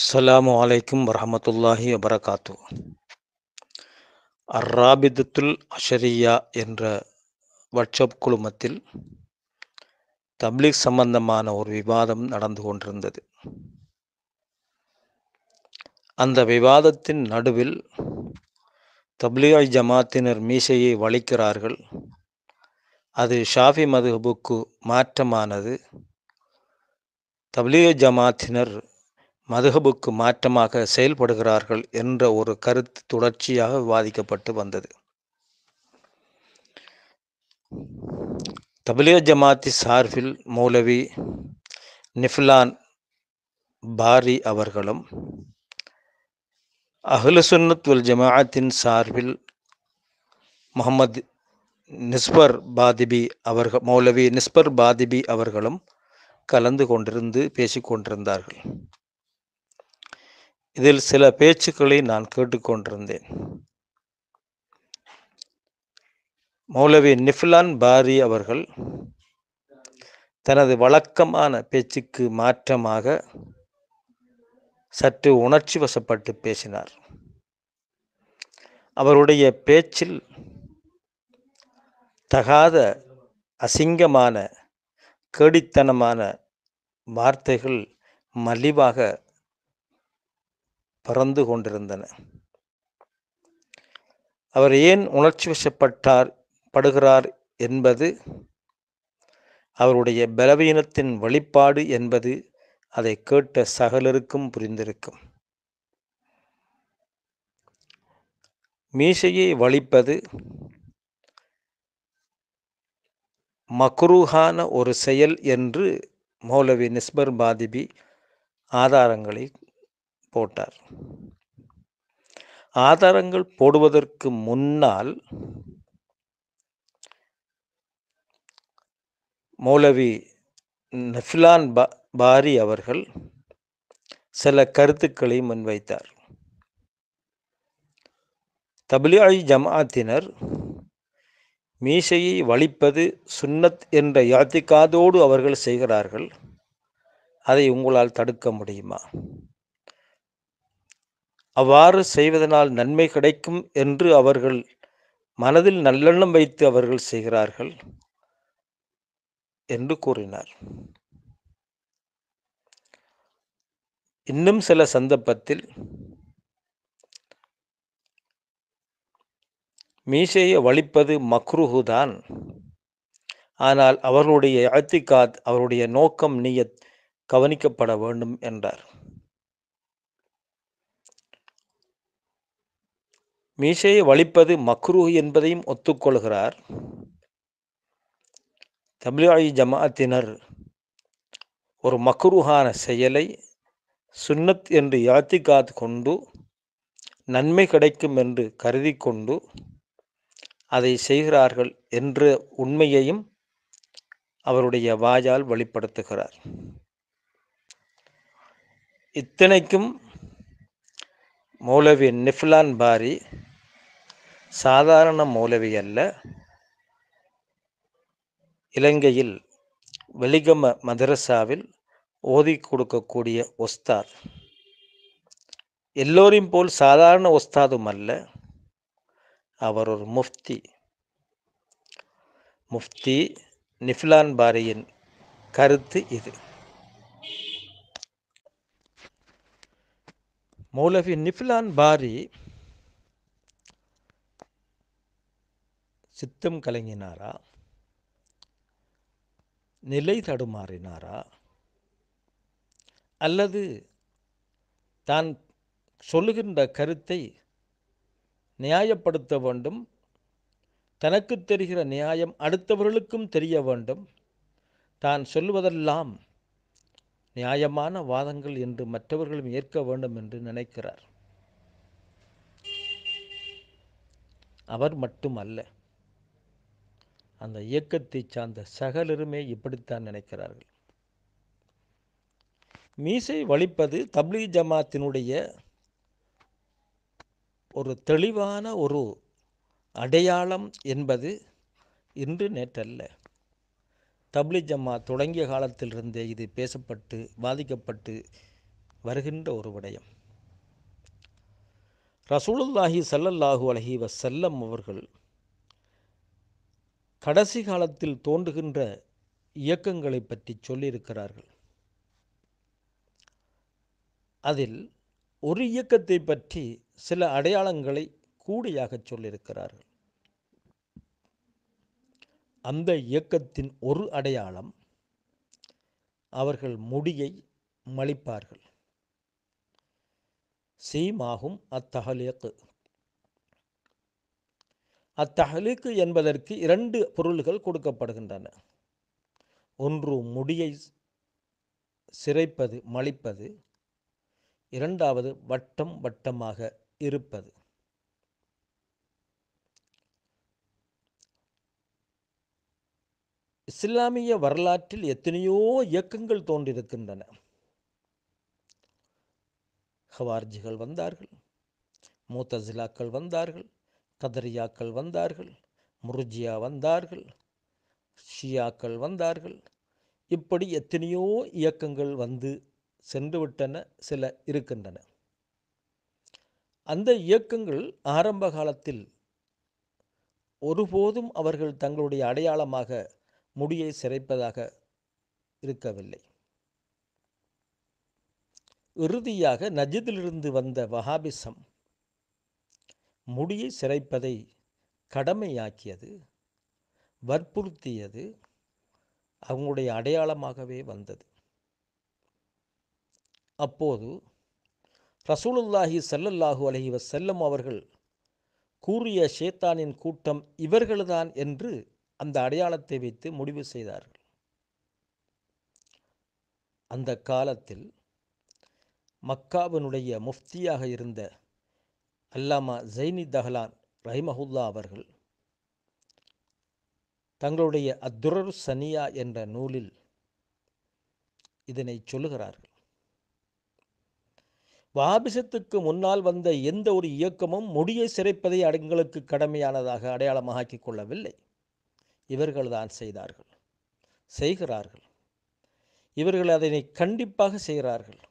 அஸ்ஸலாமு அலைக்கும் வரமத்துல்லாஹி வபரகாத்து அர்ராபிதுல் அஷரியா என்ற வாட்ஸ்அப் குழுமத்தில் தப்லீக் சம்பந்தமான ஒரு விவாதம் நடந்து கொண்டிருந்தது அந்த விவாதத்தின் நடுவில் தப்லீகாய் ஜமாத்தினர் மீசையை வலிக்கிறார்கள் அது ஷாஃபி மதுஹபுக்கு மாற்றமானது தப்லீக ஜமாத்தினர் மதுகபுக்கு மாற்றமாக செயல்படுகிறார்கள் என்ற ஒரு கருத்து தொடர்ச்சியாக விவாதிக்கப்பட்டு வந்தது தபிலிய ஜமாத்தி சார்பில் மௌலவி நிஃப்லான் பாரி அவர்களும் அஹ்லுசுன்னத் உல் சார்பில் முகமது நிஸ்பர் பாதிபி அவர்கள் மௌலவி நிஸ்பர் பாதிபி அவர்களும் கலந்து கொண்டிருந்து பேசிக்கொண்டிருந்தார்கள் இதில் சில பேச்சுக்களை நான் கேட்டுக்கொண்டிருந்தேன் மௌலவி நிஃப்லான் பாரி அவர்கள் தனது வழக்கமான பேச்சுக்கு மாற்றமாக சற்று உணர்ச்சி வசப்பட்டு பேசினார் அவருடைய பேச்சில் தகாத அசிங்கமான கேடித்தனமான வார்த்தைகள் மலிவாக பறந்து கொண்டிருந்தன அவர் ஏன் உணர்ச்சி வசப்பட்டார் படுகிறார் என்பது அவருடைய பலவீனத்தின் வழிபாடு என்பது அதை கேட்ட சகலருக்கும் புரிந்திருக்கும் மீசையை வலிப்பது மக்ரூஹான ஒரு செயல் என்று மௌலவி நிஸ்பர் பாதிபி ஆதாரங்களில் போட்டார் ஆதாரங்கள் போடுவதற்கு முன்னால் மௌலவி நஃபிலான் பா பாரி அவர்கள் சில கருத்துக்களை முன்வைத்தார் தபிலியாய் ஜமாத்தினர் மீசையை வலிப்பது சுன்னத் என்ற யாத்திக்காதோடு அவர்கள் செய்கிறார்கள் அதை உங்களால் தடுக்க முடியுமா அவ்வாறு செய்வதனால் நன்மை கிடைக்கும் என்று அவர்கள் மனதில் நல்லெண்ணம் வைத்து அவர்கள் செய்கிறார்கள் என்று கூறினார் இன்னும் சில சந்தர்ப்பத்தில் மீசையை வலிப்பது மக்ருஹுதான் ஆனால் அவர்களுடைய அத்திகாத் அவருடைய நோக்கம் நீயத் கவனிக்கப்பட வேண்டும் என்றார் மீசையை வலிப்பது மக்ரூ என்பதையும் ஒத்துக்கொள்கிறார் தபிள்யூஐ ஜமாத்தினர் ஒரு மக்ரூஹான செயலை சுன்னத் என்று யாத்திகாத் கொண்டு நன்மை கிடைக்கும் என்று கருதி கொண்டு அதை செய்கிறார்கள் என்ற உண்மையையும் அவருடைய வாயால் வெளிப்படுத்துகிறார் இத்தனைக்கும் மௌலவி நிஃப்லான் பாரி சாதாரண மூலவியல்ல அல்ல இலங்கையில் வெளிகம மதரசாவில் ஓதி கொடுக்கக்கூடிய ஒஸ்தாத் எல்லோரையும் போல் சாதாரண ஒஸ்தாதும் அல்ல அவர் ஒரு முஃப்தி முஃப்தி நிஃப்லான் பாரியின் கருத்து இது மௌலவி நிஃப்லான் பாரி சித்தம் கலங்கினாரா நிலை தடுமாறினாரா அல்லது தான் சொல்லுகின்ற கருத்தை நியாயப்படுத்த வேண்டும் தனக்கு தெரிகிற நியாயம் அடுத்தவர்களுக்கும் தெரிய வேண்டும் தான் சொல்லுவதெல்லாம் நியாயமான வாதங்கள் என்று மற்றவர்களும் ஏற்க வேண்டும் என்று நினைக்கிறார் அவர் மட்டுமல்ல அந்த இயக்கத்தை சார்ந்த சகலருமே இப்படித்தான் நினைக்கிறார்கள் மீசை வலிப்பது தப்லி ஜமாத்தினுடைய ஒரு தெளிவான ஒரு அடையாளம் என்பது இன்று நேற்றல்ல தப்லி ஜம்மா தொடங்கிய காலத்திலிருந்தே இது பேசப்பட்டு பாதிக்கப்பட்டு வருகின்ற ஒரு விடயம் ரசூலுல்லாஹி சல்லல்லாஹு அலஹி வசல்லம் அவர்கள் கடைசி காலத்தில் தோன்றுகின்ற இயக்கங்களை பற்றி சொல்லியிருக்கிறார்கள் அதில் ஒரு இயக்கத்தை பற்றி சில அடையாளங்களை கூடியாக சொல்லியிருக்கிறார்கள் அந்த இயக்கத்தின் ஒரு அடையாளம் அவர்கள் முடியை மலிப்பார்கள் சீமாகும் அத்தகலியக்கு அத்தஹலீக்கு என்பதற்கு இரண்டு பொருள்கள் கொடுக்கப்படுகின்றன ஒன்று முடியை சிறைப்பது மலிப்பது இரண்டாவது வட்டம் வட்டமாக இருப்பது இஸ்லாமிய வரலாற்றில் எத்தனையோ இயக்கங்கள் தோன்றிருக்கின்றன ஹவார்ஜிகள் வந்தார்கள் மூத்தசிலாக்கள் வந்தார்கள் கதரியாக்கள் வந்தார்கள் முர்ஜியா வந்தார்கள் ஷியாக்கள் வந்தார்கள் இப்படி எத்தனையோ இயக்கங்கள் வந்து சென்றுவிட்டன சில இருக்கின்றன அந்த இயக்கங்கள் ஆரம்ப காலத்தில் ஒருபோதும் அவர்கள் தங்களுடைய அடையாளமாக முடியை சிறைப்பதாக இருக்கவில்லை இறுதியாக நஜிதிலிருந்து வந்த வஹாபிசம் முடியை சிறைப்பதை கடமையாக்கியது வற்புறுத்தியது அவங்களுடைய அடையாளமாகவே வந்தது அப்போது ரசூலுல்லாஹி சல்லல்லாஹு அலஹி செல்லம் அவர்கள் கூறிய ஷேத்தானின் கூட்டம் இவர்கள்தான் என்று அந்த அடையாளத்தை வைத்து முடிவு செய்தார்கள் அந்த காலத்தில் மக்காவினுடைய முஃப்தியாக இருந்த அல்லாமா ஜெய்னி தஹலான் ரஹிமஹுல்லா அவர்கள் தங்களுடைய அத்துரர் சனியா என்ற நூலில் இதனை சொல்லுகிறார்கள் வாபிசத்துக்கு முன்னால் வந்த எந்த ஒரு இயக்கமும் முடியை சிறைப்பதை அடங்களுக்கு கடமையானதாக அடையாளமாக்கி கொள்ளவில்லை இவர்கள்தான் செய்தார்கள் செய்கிறார்கள் இவர்கள் அதனை கண்டிப்பாக செய்கிறார்கள்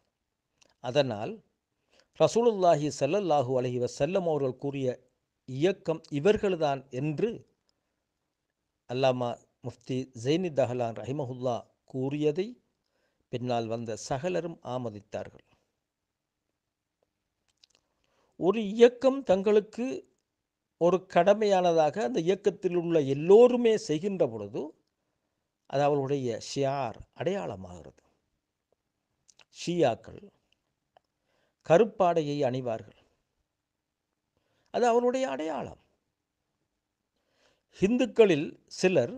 அதனால் ரசூலுல்லாஹி சல்லல்லாஹூ அலஹி வசல்லம் அவர்கள் கூறிய இயக்கம் இவர்கள்தான் என்று அல்லாமா முஃப்தி ஜெய்னி தஹலான் ரஹிமஹுல்லா கூறியதை பின்னால் வந்த சகலரும் ஆமதித்தார்கள் ஒரு இயக்கம் தங்களுக்கு ஒரு கடமையானதாக அந்த இயக்கத்தில் உள்ள எல்லோருமே செய்கின்ற பொழுது அது அவர்களுடைய ஷியார் அடையாளமாகிறது ஷியாக்கள் கருப்பாடையை அணிவார்கள் அது அவருடைய அடையாளம் இந்துக்களில் சிலர்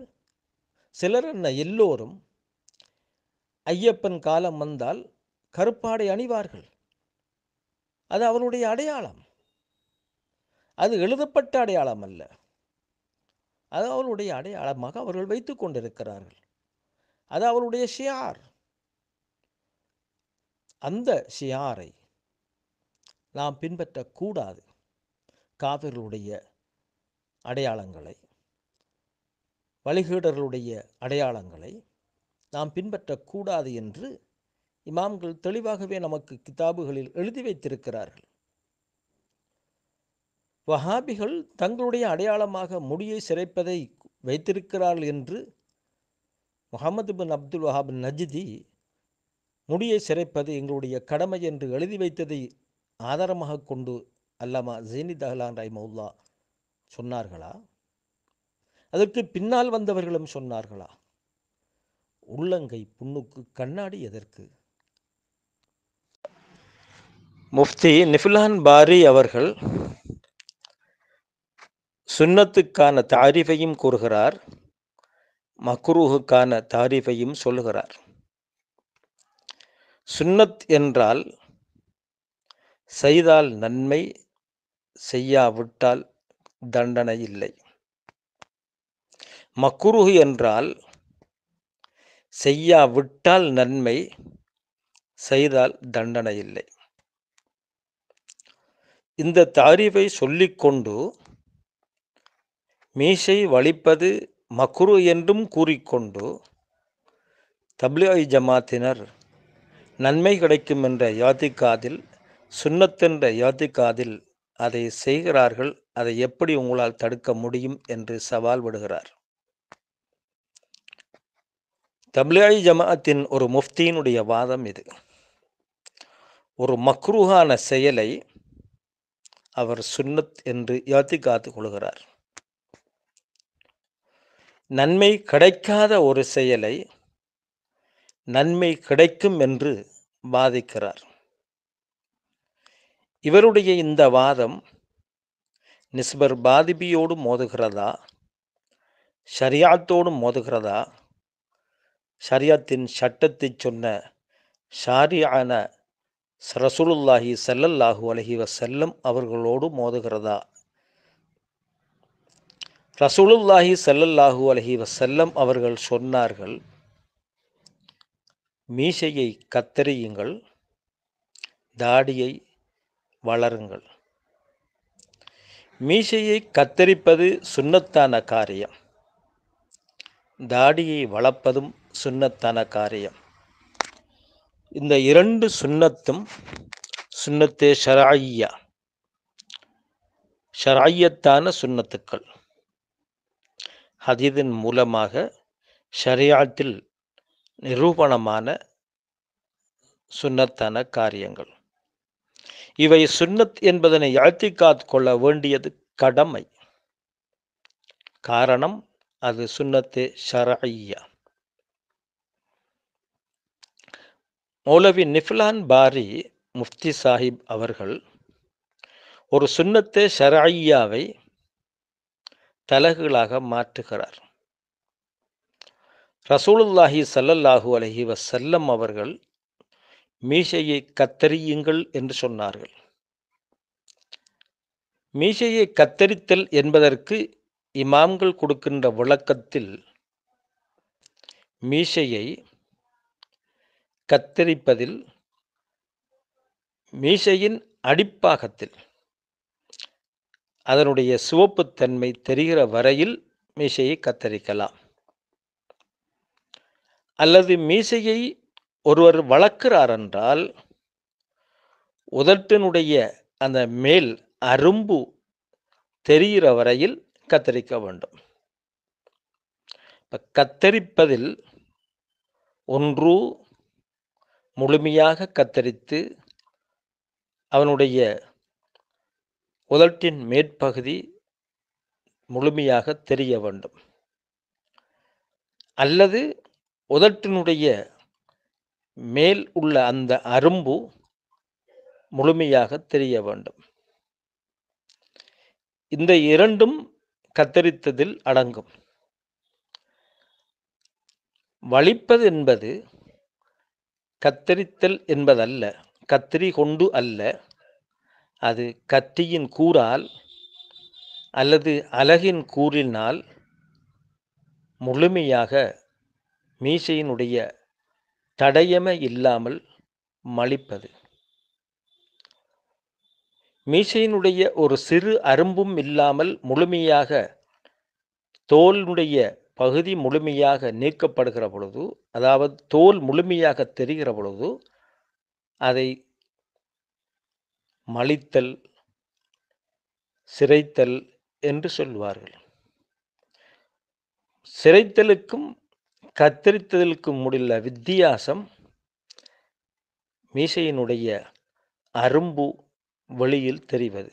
சிலர் என்ன எல்லோரும் ஐயப்பன் காலம் வந்தால் கருப்பாடை அணிவார்கள் அது அவருடைய அடையாளம் அது எழுதப்பட்ட அடையாளம் அல்ல அது அவருடைய அடையாளமாக அவர்கள் வைத்து கொண்டிருக்கிறார்கள் அது அவருடைய ஷியார் அந்த ஷியாரை நாம் பின்பற்றக்கூடாது காவிர்களுடைய அடையாளங்களை வழிகீடர்களுடைய அடையாளங்களை நாம் பின்பற்றக்கூடாது என்று இமாம்கள் தெளிவாகவே நமக்கு கிதாபுகளில் எழுதி வைத்திருக்கிறார்கள் வஹாபிகள் தங்களுடைய அடையாளமாக முடியை சிறைப்பதை வைத்திருக்கிறார்கள் என்று முகமது பின் அப்துல் வஹாப் நஜிதி முடியை சிறைப்பது எங்களுடைய கடமை என்று எழுதி வைத்ததை ஆதாரமாக கொண்டு அல்லாமா ஜெயினி தஹலான் ராய் ரைமவுல்லா சொன்னார்களா அதற்கு பின்னால் வந்தவர்களும் சொன்னார்களா உள்ளங்கை புண்ணுக்கு கண்ணாடி எதற்கு முஃப்தி நிஃபுலான் பாரி அவர்கள் சுன்னத்துக்கான தாரிஃபையும் கூறுகிறார் மக்ரூஹுக்கான தாரிஃபையும் சொல்லுகிறார் சுன்னத் என்றால் செய்தால் நன்மை செய்யாவிட்டால் தண்டனை இல்லை மக்குருகு என்றால் செய்யாவிட்டால் நன்மை செய்தால் தண்டனை இல்லை இந்த தாரிவை சொல்லிக்கொண்டு மீசை வலிப்பது மக்குரு என்றும் கூறிக்கொண்டு தப்லிஐ ஜமாத்தினர் நன்மை கிடைக்கும் என்ற யாத்திக்காதில் சுண்ணத்தென்ற யாத்திகாதில் அதை செய்கிறார்கள் அதை எப்படி உங்களால் தடுக்க முடியும் என்று சவால் விடுகிறார் தபிலாயி ஜமாத்தின் ஒரு முஃப்தியினுடைய வாதம் இது ஒரு மக்ரூஹான செயலை அவர் சுன்னத் என்று யாத்தி காத்து கொள்கிறார் நன்மை கிடைக்காத ஒரு செயலை நன்மை கிடைக்கும் என்று வாதிக்கிறார் இவருடைய இந்த வாதம் நிஸ்பர் பாதிபியோடு மோதுகிறதா ஷரியாத்தோடு மோதுகிறதா ஷரியாத்தின் சட்டத்தை சொன்ன ஷாரியான சரசுலுல்லாஹி சல்லல்லாஹு அலஹி வசல்லம் அவர்களோடு மோதுகிறதா ரசூலுல்லாஹி சல்லல்லாஹு அலஹி வசல்லம் அவர்கள் சொன்னார்கள் மீசையை கத்தறியுங்கள் தாடியை வளருங்கள் மீசையை கத்தரிப்பது சுண்ணத்தான காரியம் தாடியை வளர்ப்பதும் சுண்ணத்தான காரியம் இந்த இரண்டு சுண்ணத்தும் சுண்ணத்தே ஷராய்யா ஷராய்யத்தான சுண்ணத்துக்கள் ஹதீதின் மூலமாக ஷரியாத்தில் நிரூபணமான சுண்ணத்தான காரியங்கள் இவை சுன்னத் என்பதனை காத்து கொள்ள வேண்டியது கடமை காரணம் அது சுன்னத்தே ஷரஐயா மௌலவி நிஃப்லான் பாரி முஃப்தி சாஹிப் அவர்கள் ஒரு சுன்னத்தே ஷரையாவை தலகுகளாக மாற்றுகிறார் ரசூலுல்லாஹி சல்லல்லாஹூ அலஹி வசல்லம் அவர்கள் மீசையை கத்தரியுங்கள் என்று சொன்னார்கள் மீசையை கத்தரித்தல் என்பதற்கு இமாம்கள் கொடுக்கின்ற விளக்கத்தில் மீசையை கத்தரிப்பதில் மீசையின் அடிப்பாகத்தில் அதனுடைய சிவப்பு தன்மை தெரிகிற வரையில் மீசையை கத்தரிக்கலாம் அல்லது மீசையை ஒருவர் வளர்க்கிறார் என்றால் உதட்டினுடைய அந்த மேல் அரும்பு தெரிகிற வரையில் கத்தரிக்க வேண்டும் இப்போ கத்தரிப்பதில் ஒன்று முழுமையாக கத்தரித்து அவனுடைய உதட்டின் மேற்பகுதி முழுமையாக தெரிய வேண்டும் அல்லது உதட்டினுடைய மேல் உள்ள அந்த அரும்பு முழுமையாக தெரிய வேண்டும் இந்த இரண்டும் கத்தரித்ததில் அடங்கும் வலிப்பது என்பது கத்தரித்தல் என்பதல்ல கத்திரி கொண்டு அல்ல அது கத்தியின் கூறால் அல்லது அலகின் கூறினால் முழுமையாக மீசையினுடைய தடையமை இல்லாமல் மலிப்பது மீசையினுடைய ஒரு சிறு அரும்பும் இல்லாமல் முழுமையாக தோலினுடைய பகுதி முழுமையாக நீக்கப்படுகிற பொழுது அதாவது தோல் முழுமையாக தெரிகிற பொழுது அதை மலித்தல் சிறைத்தல் என்று சொல்வார்கள் சிறைத்தலுக்கும் கத்தரித்தலுக்கும் முடியல வித்தியாசம் மீசையினுடைய அரும்பு வெளியில் தெரிவது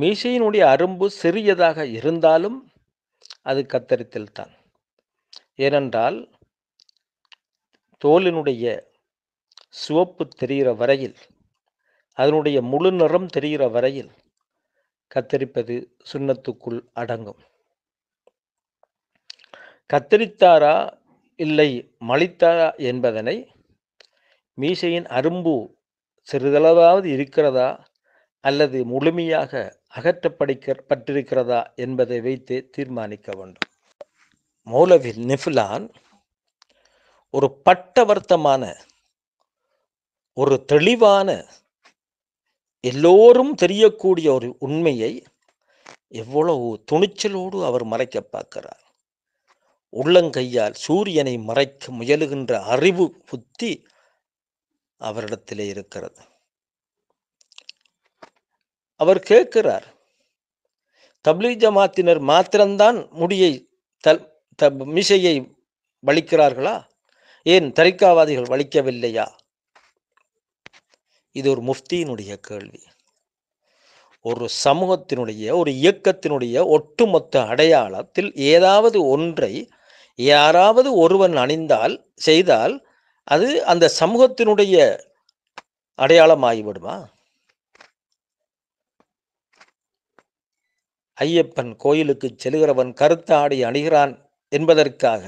மீசையினுடைய அரும்பு சிறியதாக இருந்தாலும் அது கத்தரித்தல் தான் ஏனென்றால் தோலினுடைய சிவப்பு தெரிகிற வரையில் அதனுடைய முழு நிறம் தெரிகிற வரையில் கத்தரிப்பது சுண்ணத்துக்குள் அடங்கும் கத்தரித்தாரா இல்லை மலித்தாரா என்பதனை மீசையின் அரும்பு சிறிதளவாவது இருக்கிறதா அல்லது முழுமையாக அகற்றப்படிக்க பட்டிருக்கிறதா என்பதை வைத்து தீர்மானிக்க வேண்டும் மௌலவி நிஃப்லான் ஒரு பட்டவர்த்தமான ஒரு தெளிவான எல்லோரும் தெரியக்கூடிய ஒரு உண்மையை எவ்வளவு துணிச்சலோடு அவர் மறைக்க பார்க்கிறார் உள்ளங்கையால் சூரியனை மறைக்க முயலுகின்ற அறிவு புத்தி அவரிடத்திலே இருக்கிறது அவர் கேட்கிறார் தப்லீ ஜமாத்தினர் மாத்திரம்தான் முடியை தல் மிசையை வலிக்கிறார்களா ஏன் தரிக்காவாதிகள் வலிக்கவில்லையா இது ஒரு முஃப்தியினுடைய கேள்வி ஒரு சமூகத்தினுடைய ஒரு இயக்கத்தினுடைய ஒட்டுமொத்த அடையாளத்தில் ஏதாவது ஒன்றை யாராவது ஒருவன் அணிந்தால் செய்தால் அது அந்த சமூகத்தினுடைய அடையாளம் ஆகிவிடுமா ஐயப்பன் கோயிலுக்கு செல்கிறவன் கருத்த ஆடை அணிகிறான் என்பதற்காக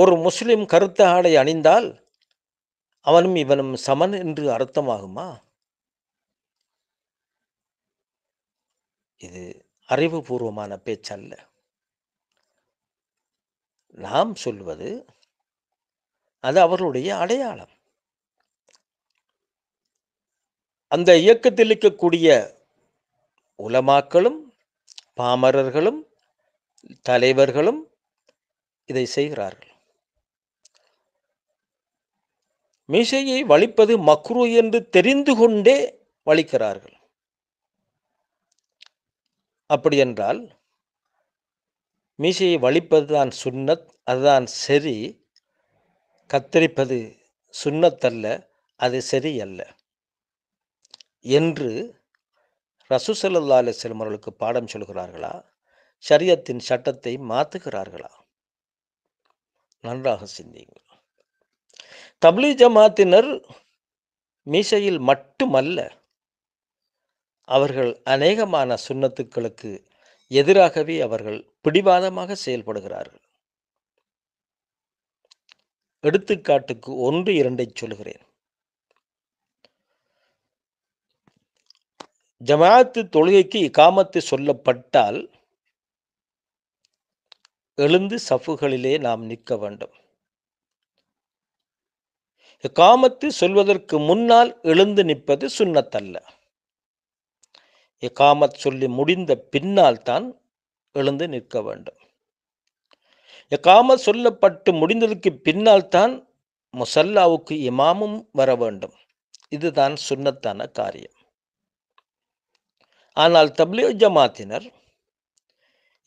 ஒரு முஸ்லிம் கருத்த ஆடை அணிந்தால் அவனும் இவனும் சமன் என்று அர்த்தமாகுமா இது அறிவுபூர்வமான பேச்சல்ல நாம் சொல்வது அது அவர்களுடைய அடையாளம் அந்த இயக்கத்தில் இருக்கக்கூடிய உலமாக்களும் பாமரர்களும் தலைவர்களும் இதை செய்கிறார்கள் மீசையை வலிப்பது மக்ரு என்று தெரிந்து கொண்டே வலிக்கிறார்கள் அப்படியென்றால் மீசையை வலிப்பது தான் சுண்ணத் அதுதான் சரி கத்தரிப்பது சுண்ணத்தல்ல அது சரியல்ல என்று ரசூசல்லா அலிஸ்லம் அவர்களுக்கு பாடம் சொல்கிறார்களா சரியத்தின் சட்டத்தை மாற்றுகிறார்களா நன்றாக சிந்தியுங்கள் தப்லி ஜமாத்தினர் மீசையில் மட்டுமல்ல அவர்கள் அநேகமான சுண்ணத்துக்களுக்கு எதிராகவே அவர்கள் பிடிவாதமாக செயல்படுகிறார்கள் எடுத்துக்காட்டுக்கு ஒன்று இரண்டை சொல்கிறேன் ஜமாத்து தொழுகைக்கு இக்காமத்து சொல்லப்பட்டால் எழுந்து சஃபுகளிலே நாம் நிற்க வேண்டும் இக்காமத்து சொல்வதற்கு முன்னால் எழுந்து நிற்பது சுண்ணத்தல்ல எகாமத் சொல்லி முடிந்த பின்னால் தான் எழுந்து நிற்க வேண்டும் எகாமத் சொல்லப்பட்டு முடிந்ததுக்கு பின்னால் தான் முசல்லாவுக்கு இமாமும் வர வேண்டும் இதுதான் சுண்ணத்தான காரியம் ஆனால் தப்லீ ஜமாத்தினர்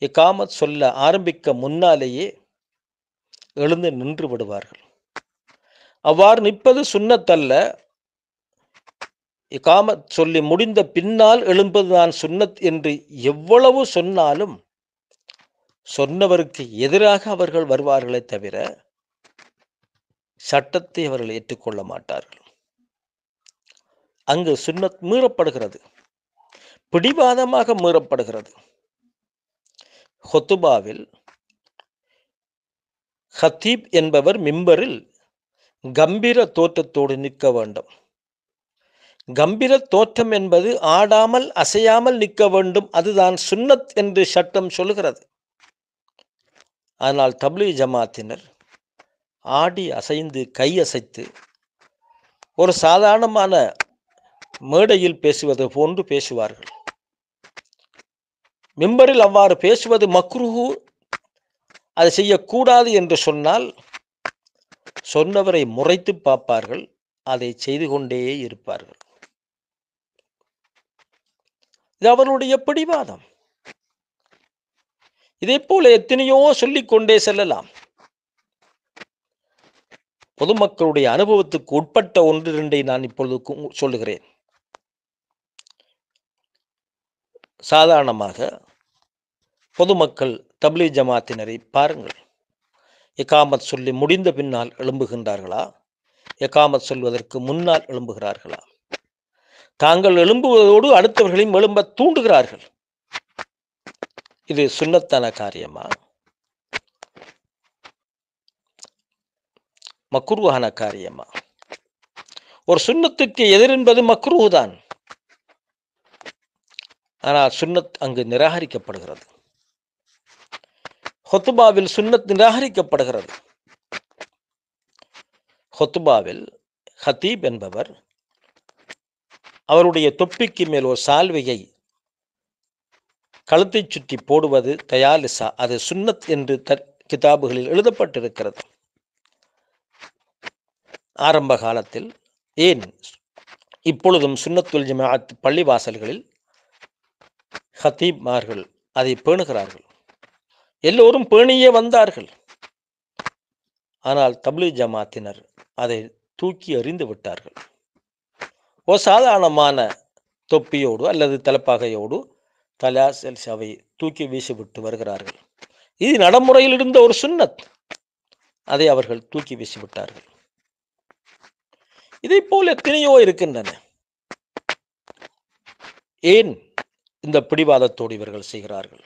இக்காமத் சொல்ல ஆரம்பிக்க முன்னாலேயே எழுந்து நின்று விடுவார்கள் அவ்வாறு நிற்பது சுண்ணத்தல்ல இகாமத் சொல்லி முடிந்த பின்னால் எழும்பதுதான் சுன்னத் என்று எவ்வளவு சொன்னாலும் சொன்னவருக்கு எதிராக அவர்கள் வருவார்களே தவிர சட்டத்தை அவர்கள் ஏற்றுக்கொள்ள மாட்டார்கள் அங்கு சுன்னத் மீறப்படுகிறது பிடிவாதமாக மீறப்படுகிறது ஹொத்துபாவில் ஹத்தீப் என்பவர் மிம்பரில் கம்பீர தோற்றத்தோடு நிற்க வேண்டும் கம்பீர தோற்றம் என்பது ஆடாமல் அசையாமல் நிற்க வேண்டும் அதுதான் சுன்னத் என்று சட்டம் சொல்கிறது ஆனால் தபிலி ஜமாத்தினர் ஆடி அசைந்து கை அசைத்து ஒரு சாதாரணமான மேடையில் பேசுவது போன்று பேசுவார்கள் மிம்பரில் அவ்வாறு பேசுவது மக்ருஹு அதை செய்யக்கூடாது என்று சொன்னால் சொன்னவரை முறைத்து பார்ப்பார்கள் அதை செய்து கொண்டே இருப்பார்கள் இது அவருடைய பிடிவாதம் இதே போல எத்தனையோ சொல்லிக்கொண்டே செல்லலாம் பொதுமக்களுடைய அனுபவத்துக்கு உட்பட்ட ஒன்று இரண்டை நான் இப்பொழுது சொல்லுகிறேன் சாதாரணமாக பொதுமக்கள் தபிலி ஜமாத்தினரை பாருங்கள் எக்காமத் சொல்லி முடிந்த பின்னால் எழும்புகின்றார்களா எக்காமத் சொல்வதற்கு முன்னால் எழும்புகிறார்களா தாங்கள் எழும்புவதோடு அடுத்தவர்களையும் எழும்ப தூண்டுகிறார்கள் இது சுண்ணத்தன காரியமா மக்குருவான காரியமா ஒரு சுண்ணத்துக்கு எதிர் என்பது மக்ரூதான் ஆனால் சுண்ணத் அங்கு நிராகரிக்கப்படுகிறது ஹொத்துபாவில் சுண்ணத் நிராகரிக்கப்படுகிறது ஹொத்துபாவில் ஹத்தீப் என்பவர் அவருடைய தொப்பிக்கு மேல் ஒரு சால்வையை கழுத்தை சுற்றி போடுவது தயாலிசா அது சுன்னத் என்று த கிதாபுகளில் எழுதப்பட்டிருக்கிறது ஆரம்ப காலத்தில் ஏன் இப்பொழுதும் சுன்னத்துல் ஜமாஅத் பள்ளிவாசல்களில் ஹத்தீப்மார்கள் அதை பேணுகிறார்கள் எல்லோரும் பேணியே வந்தார்கள் ஆனால் தமிழ் ஜமாத்தினர் அதை தூக்கி அறிந்து விட்டார்கள் ஒரு சாதாரணமான தொப்பியோடு அல்லது தலைப்பாகையோடு தலா செல்சாவை தூக்கி வீசிவிட்டு வருகிறார்கள் இது நடைமுறையில் இருந்த ஒரு சுண்ணத் அதை அவர்கள் தூக்கி வீசிவிட்டார்கள் இதை போல எத்தனையோ இருக்கின்றன ஏன் இந்த பிடிவாதத்தோடு இவர்கள் செய்கிறார்கள்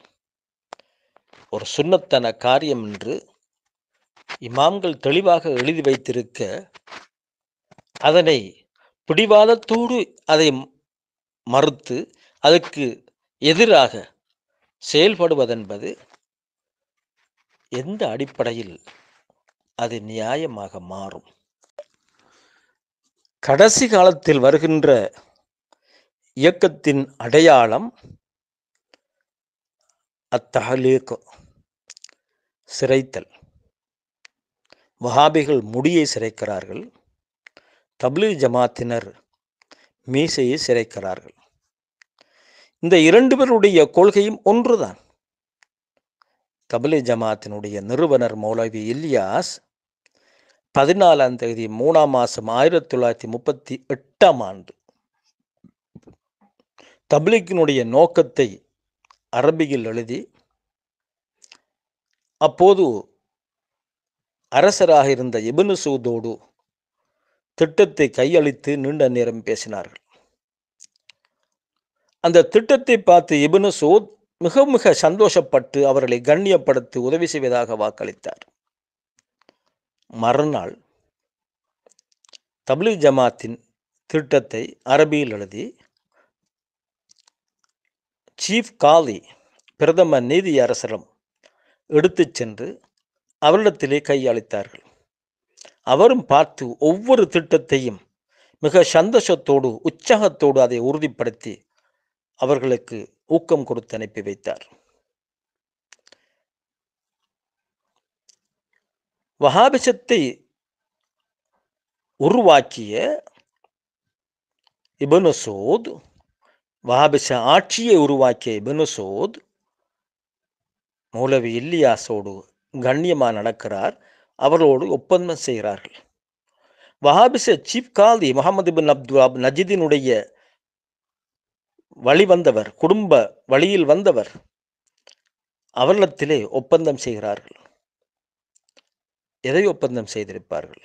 ஒரு சுண்ணத்தன காரியம் என்று இமாம்கள் தெளிவாக எழுதி வைத்திருக்க அதனை பிடிவாதத்தோடு அதை மறுத்து அதற்கு எதிராக செயல்படுவதென்பது எந்த அடிப்படையில் அது நியாயமாக மாறும் கடைசி காலத்தில் வருகின்ற இயக்கத்தின் அடையாளம் அத்தகலீக்கு சிறைத்தல் வஹாபிகள் முடியை சிறைக்கிறார்கள் தப்லீ ஜமாத்தினர் மீசையை சிறைக்கிறார்கள் இந்த இரண்டு பேருடைய கொள்கையும் ஒன்றுதான் தபிலி ஜமாத்தினுடைய நிறுவனர் மௌலவி இல்லியாஸ் பதினாலாம் தேதி மூணாம் மாதம் ஆயிரத்தி தொள்ளாயிரத்தி முப்பத்தி எட்டாம் ஆண்டு தபிலிக்கினுடைய நோக்கத்தை அரபியில் எழுதி அப்போது அரசராக இருந்த இபனு சூதோடு திட்டத்தை கையளித்து நீண்ட நேரம் பேசினார்கள் அந்த திட்டத்தை பார்த்து இபுனு சோத் மிக மிக சந்தோஷப்பட்டு அவர்களை கண்ணியப்படுத்தி உதவி செய்வதாக வாக்களித்தார் மறுநாள் தபிலி ஜமாத்தின் திட்டத்தை அரபியில் எழுதி சீஃப் காலி பிரதம நீதியரசரும் எடுத்துச் சென்று அவரிடத்திலே கையளித்தார்கள் அவரும் பார்த்து ஒவ்வொரு திட்டத்தையும் மிக சந்தோஷத்தோடு உற்சாகத்தோடு அதை உறுதிப்படுத்தி அவர்களுக்கு ஊக்கம் கொடுத்து அனுப்பி வைத்தார் வகாபிசத்தை உருவாக்கிய இபனுசோத் வஹாபிச ஆட்சியை உருவாக்கிய இபனுசோத் மூலவி இல்லியாசோடு கண்ணியமாக நடக்கிறார் அவர்களோடு ஒப்பந்தம் செய்கிறார்கள் வஹாபிச சீப் காதி முகமது பின் அப்துல் நஜிதினுடைய வழி வந்தவர் குடும்ப வழியில் வந்தவர் அவர்களிடத்திலே ஒப்பந்தம் செய்கிறார்கள் எதை ஒப்பந்தம் செய்திருப்பார்கள்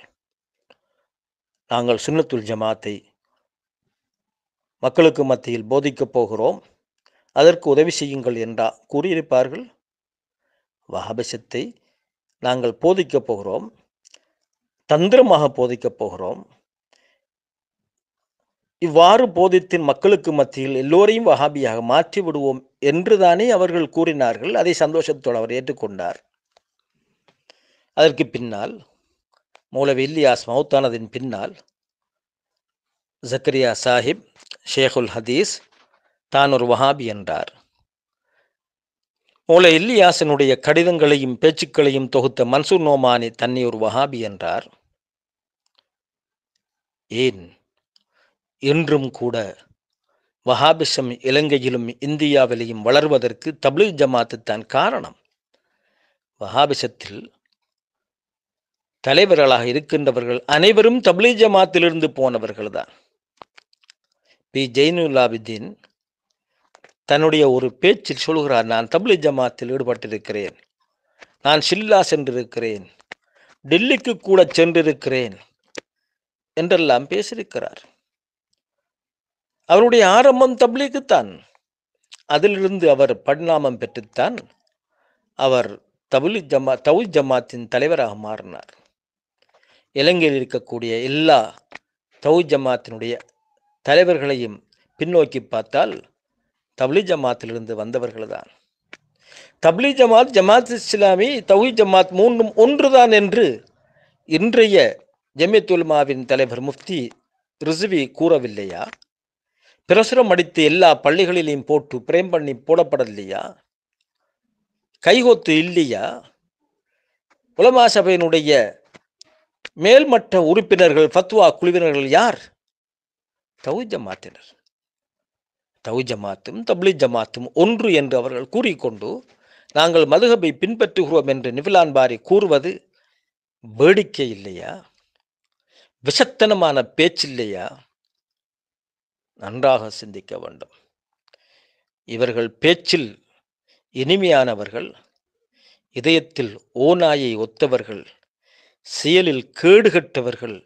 நாங்கள் சுன்னத்துல் ஜமாத்தை மக்களுக்கு மத்தியில் போதிக்கப் போகிறோம் அதற்கு உதவி செய்யுங்கள் என்றா கூறியிருப்பார்கள் வஹாபிசத்தை நாங்கள் போதிக்கப் போகிறோம் தந்திரமாக போதிக்கப் போகிறோம் இவ்வாறு போதித்தின் மக்களுக்கு மத்தியில் எல்லோரையும் வகாபியாக மாற்றி விடுவோம் என்றுதானே அவர்கள் கூறினார்கள் அதை சந்தோஷத்தோடு அவர் ஏற்றுக்கொண்டார் அதற்கு பின்னால் மூலவி இல்லியாஸ் மௌத்தானதின் பின்னால் ஜக்கரியா சாஹிப் ஷேகுல் ஹதீஸ் தான் ஒரு வஹாபி என்றார் மூல இல்லியாசனுடைய கடிதங்களையும் பேச்சுக்களையும் தொகுத்த மன்சூர் நோமானி தன்னை ஒரு வஹாபி என்றார் ஏன் இன்றும் கூட வஹாபிசம் இலங்கையிலும் இந்தியாவிலேயும் வளர்வதற்கு தபிலீக் ஜமாத்து தான் காரணம் வஹாபிசத்தில் தலைவர்களாக இருக்கின்றவர்கள் அனைவரும் தபிலீக் ஜமாத்திலிருந்து போனவர்கள்தான் பி ஜெயினுல்லாபுதீன் தன்னுடைய ஒரு பேச்சில் சொல்கிறார் நான் தமிழ் ஜமாத்தில் ஈடுபட்டிருக்கிறேன் நான் ஷில்லா சென்றிருக்கிறேன் டெல்லிக்கு கூட சென்றிருக்கிறேன் என்றெல்லாம் பேசியிருக்கிறார் அவருடைய ஆரம்பம் தபிலிக்குத்தான் அதிலிருந்து அவர் பரிணாமம் பெற்றுத்தான் அவர் தபுலி ஜமா தவு ஜமாத்தின் தலைவராக மாறினார் இலங்கையில் இருக்கக்கூடிய எல்லா தவு ஜமாத்தினுடைய தலைவர்களையும் பின்னோக்கி பார்த்தால் தப்லி ஜமாத்திலிருந்து வந்தவர்கள் தான் தப்லி ஜமாத் ஜமாத் இஸ்லாமி தௌஹி ஜமாத் மூன்றும் ஒன்றுதான் என்று இன்றைய ஜமியத்துல்மாவின் தலைவர் முஃப்தி ரிசுவி கூறவில்லையா பிரசுரம் அடித்து எல்லா பள்ளிகளிலையும் போட்டு பிரேம் பண்ணி போடப்படலையா கைகோத்து இல்லையா உலமா சபையினுடைய மேல்மட்ட உறுப்பினர்கள் ஃபத்வா குழுவினர்கள் யார் தௌஹி ஜமாத்தினர் தவு ஜமாத்தும் தப்லி ஜமாத்தும் ஒன்று என்று அவர்கள் கூறிக்கொண்டு நாங்கள் மதுகபை பின்பற்றுகிறோம் என்று நிவிலான்பாரி கூறுவது வேடிக்கை இல்லையா பேச்சு பேச்சில்லையா நன்றாக சிந்திக்க வேண்டும் இவர்கள் பேச்சில் இனிமையானவர்கள் இதயத்தில் ஓநாயை ஒத்தவர்கள் செயலில் கேடுகட்டவர்கள்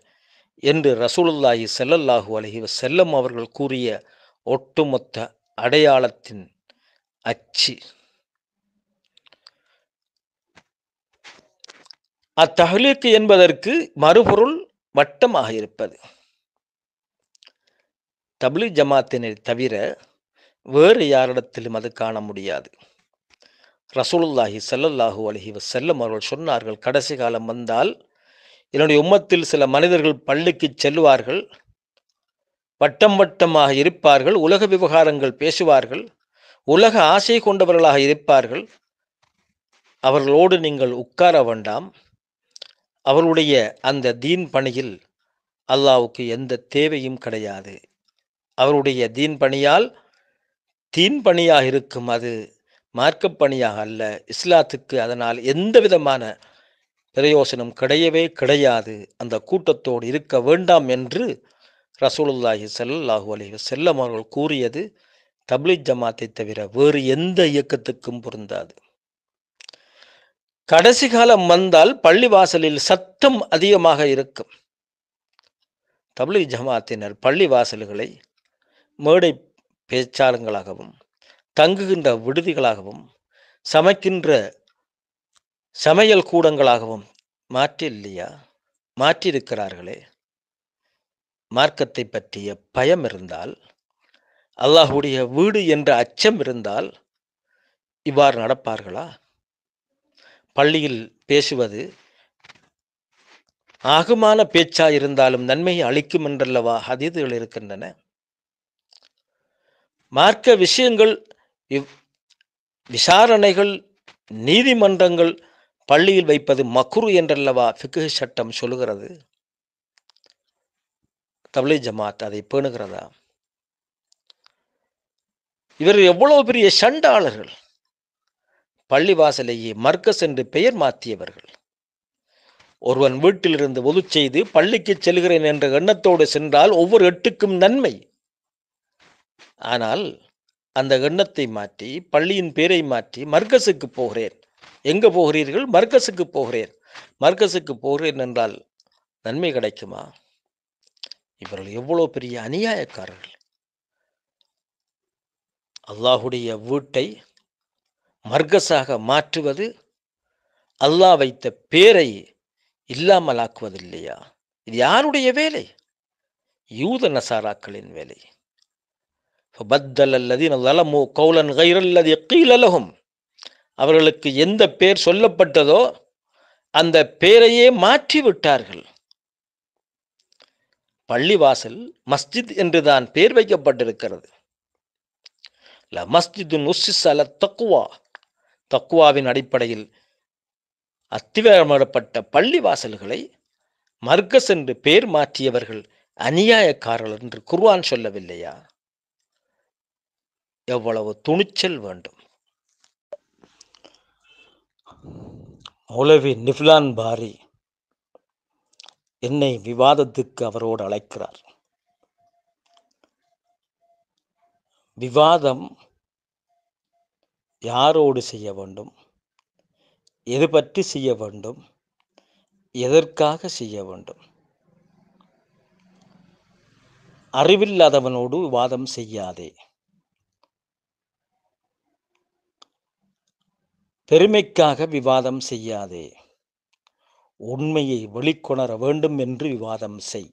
என்று ரசூலுல்லாஹி செல்லல்லாஹு அலஹி செல்லம் அவர்கள் கூறிய ஒட்டுமொத்த அடையாளத்தின் அச்சு அத்தகலீக்கு என்பதற்கு மறுபொருள் வட்டமாக இருப்பது தபி ஜமாத்தினை தவிர வேறு யாரிடத்திலும் அது காண முடியாது ரசூலுல்லாஹி சல்லல்லாஹூ அலஹி செல்லும் அவர்கள் சொன்னார்கள் கடைசி காலம் வந்தால் என்னுடைய உம்மத்தில் சில மனிதர்கள் பள்ளிக்கு செல்வார்கள் வட்டம் வட்டமாக இருப்பார்கள் உலக விவகாரங்கள் பேசுவார்கள் உலக ஆசை கொண்டவர்களாக இருப்பார்கள் அவர்களோடு நீங்கள் உட்கார வேண்டாம் அவருடைய அந்த தீன் பணியில் அல்லாவுக்கு எந்த தேவையும் கிடையாது அவருடைய தீன் பணியால் தீன் பணியாக இருக்கும் அது மார்க்க பணியாக அல்ல இஸ்லாத்துக்கு அதனால் எந்த விதமான பிரயோசனம் கிடையவே கிடையாது அந்த கூட்டத்தோடு இருக்க வேண்டாம் என்று ரசூலுல்லாஹி சல்லாஹூ அலி செல்லம் அவர்கள் கூறியது தப்லீக் ஜமாத்தை தவிர வேறு எந்த இயக்கத்துக்கும் பொருந்தாது கடைசி காலம் வந்தால் பள்ளி வாசலில் சத்தம் அதிகமாக இருக்கும் தப்லீக் ஜமாத்தினர் பள்ளி வாசல்களை மேடை பேச்சாளங்களாகவும் தங்குகின்ற விடுதிகளாகவும் சமைக்கின்ற சமையல் கூடங்களாகவும் மாற்றி இல்லையா மாற்றியிருக்கிறார்களே மார்க்கத்தை பற்றிய பயம் இருந்தால் அல்லாஹுடைய வீடு என்ற அச்சம் இருந்தால் இவ்வாறு நடப்பார்களா பள்ளியில் பேசுவது ஆகுமான பேச்சா இருந்தாலும் நன்மையை அளிக்கும் என்றல்லவா ஹதீதுகள் இருக்கின்றன மார்க்க விஷயங்கள் இவ் விசாரணைகள் நீதிமன்றங்கள் பள்ளியில் வைப்பது மக்குரு என்றல்லவா ஃபிக்கு சட்டம் சொல்லுகிறது தபிலை ஜமாத் அதை பேணுகிறதா இவர்கள் எவ்வளவு பெரிய சண்டாளர்கள் பள்ளிவாசலேயே மர்க்கஸ் என்று பெயர் மாற்றியவர்கள் ஒருவன் வீட்டிலிருந்து ஒது செய்து பள்ளிக்கு செல்கிறேன் என்ற எண்ணத்தோடு சென்றால் ஒவ்வொரு எட்டுக்கும் நன்மை ஆனால் அந்த எண்ணத்தை மாற்றி பள்ளியின் பேரை மாற்றி மர்க்கஸுக்கு போகிறேன் எங்கே போகிறீர்கள் மர்க்கஸுக்கு போகிறேன் மர்க்கஸுக்கு போகிறேன் என்றால் நன்மை கிடைக்குமா இவர்கள் எவ்வளோ பெரிய அநியாயக்காரர்கள் அல்லாஹுடைய வீட்டை மர்கசாக மாற்றுவது அல்லாஹ் வைத்த பேரை இல்லாமலாக்குவதில்லையா இது யாருடைய வேலை யூத நசாராக்களின் வேலை பத்தல் அல்லது நலமோ கௌலன் கயிறல்லது கீழலகும் அவர்களுக்கு எந்த பேர் சொல்லப்பட்டதோ அந்த பேரையே மாற்றி விட்டார்கள் பள்ளிவாசல் மஸ்ஜித் என்றுதான் பெயர் வைக்கப்பட்டிருக்கிறது ல மஸ்ஜிது நுசிஸ் அல தக்குவா தக்குவாவின் அடிப்படையில் அத்திவரமிடப்பட்ட பள்ளிவாசல்களை மர்க்கஸ் என்று பெயர் மாற்றியவர்கள் அநியாயக்காரர்கள் என்று குர்வான் சொல்லவில்லையா எவ்வளவு துணிச்சல் வேண்டும் மௌலவி நிஃப்லான் பாரி என்னை விவாதத்துக்கு அவரோடு அழைக்கிறார் விவாதம் யாரோடு செய்ய வேண்டும் எது பற்றி செய்ய வேண்டும் எதற்காக செய்ய வேண்டும் அறிவில்லாதவனோடு விவாதம் செய்யாதே பெருமைக்காக விவாதம் செய்யாதே உண்மையை வெளிக்கொணர வேண்டும் என்று விவாதம் செய்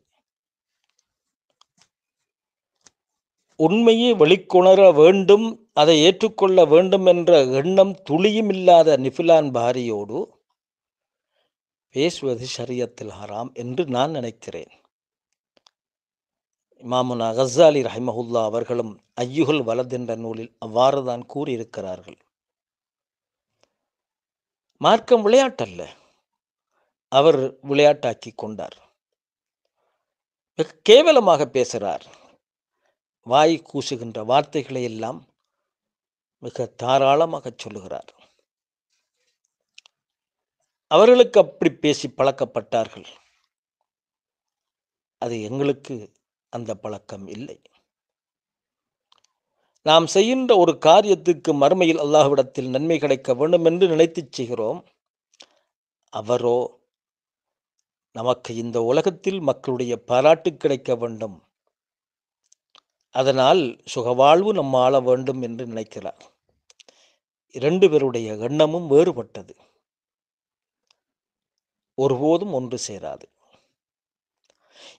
உண்மையை வெளிக்கொணர வேண்டும் அதை ஏற்றுக்கொள்ள வேண்டும் என்ற எண்ணம் துளியும் இல்லாத நிஃபிலான் பாரியோடு பேசுவது ஷரியத்தில் ஹராம் என்று நான் நினைக்கிறேன் இமாமுனா ஹசாலி ரஹிமஹுல்லா அவர்களும் ஐயுகல் வலதென்ற நூலில் அவ்வாறுதான் கூறியிருக்கிறார்கள் மார்க்கம் விளையாட்டல்ல அவர் விளையாட்டாக்கி கொண்டார் கேவலமாக பேசுகிறார் வாய் கூசுகின்ற வார்த்தைகளை எல்லாம் மிக தாராளமாக சொல்லுகிறார் அவர்களுக்கு அப்படி பேசி பழக்கப்பட்டார்கள் அது எங்களுக்கு அந்த பழக்கம் இல்லை நாம் செய்கின்ற ஒரு காரியத்துக்கு மறுமையில் அல்லாஹ்விடத்தில் நன்மை கிடைக்க வேண்டும் என்று நினைத்து செய்கிறோம் அவரோ நமக்கு இந்த உலகத்தில் மக்களுடைய பாராட்டு கிடைக்க வேண்டும் அதனால் சுகவாழ்வு நம்ம ஆள வேண்டும் என்று நினைக்கிறார் இரண்டு பேருடைய எண்ணமும் வேறுபட்டது ஒருபோதும் ஒன்று சேராது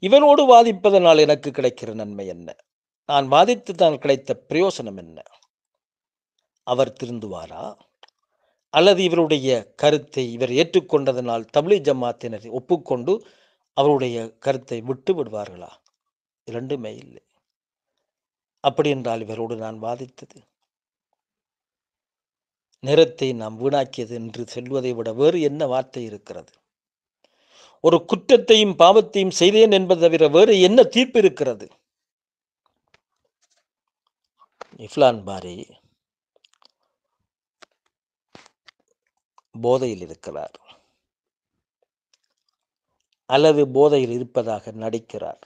இவனோடு வாதிப்பதனால் எனக்கு கிடைக்கிற நன்மை என்ன நான் வாதித்து தான் கிடைத்த பிரயோசனம் என்ன அவர் திருந்துவாரா அல்லது இவருடைய கருத்தை இவர் ஏற்றுக்கொண்டதனால் தமிழ் ஜமாத்தினர் ஒப்புக்கொண்டு அவருடைய கருத்தை விட்டு விடுவார்களா இரண்டுமே இல்லை அப்படி என்றால் இவரோடு நான் வாதித்தது நேரத்தை நாம் வீணாக்கியது என்று சொல்வதை விட வேறு என்ன வார்த்தை இருக்கிறது ஒரு குற்றத்தையும் பாவத்தையும் செய்தேன் என்பது தவிர வேறு என்ன தீர்ப்பு இருக்கிறது இஃப்லான் பாரி போதையில் இருக்கிறார் அல்லது போதையில் இருப்பதாக நடிக்கிறார்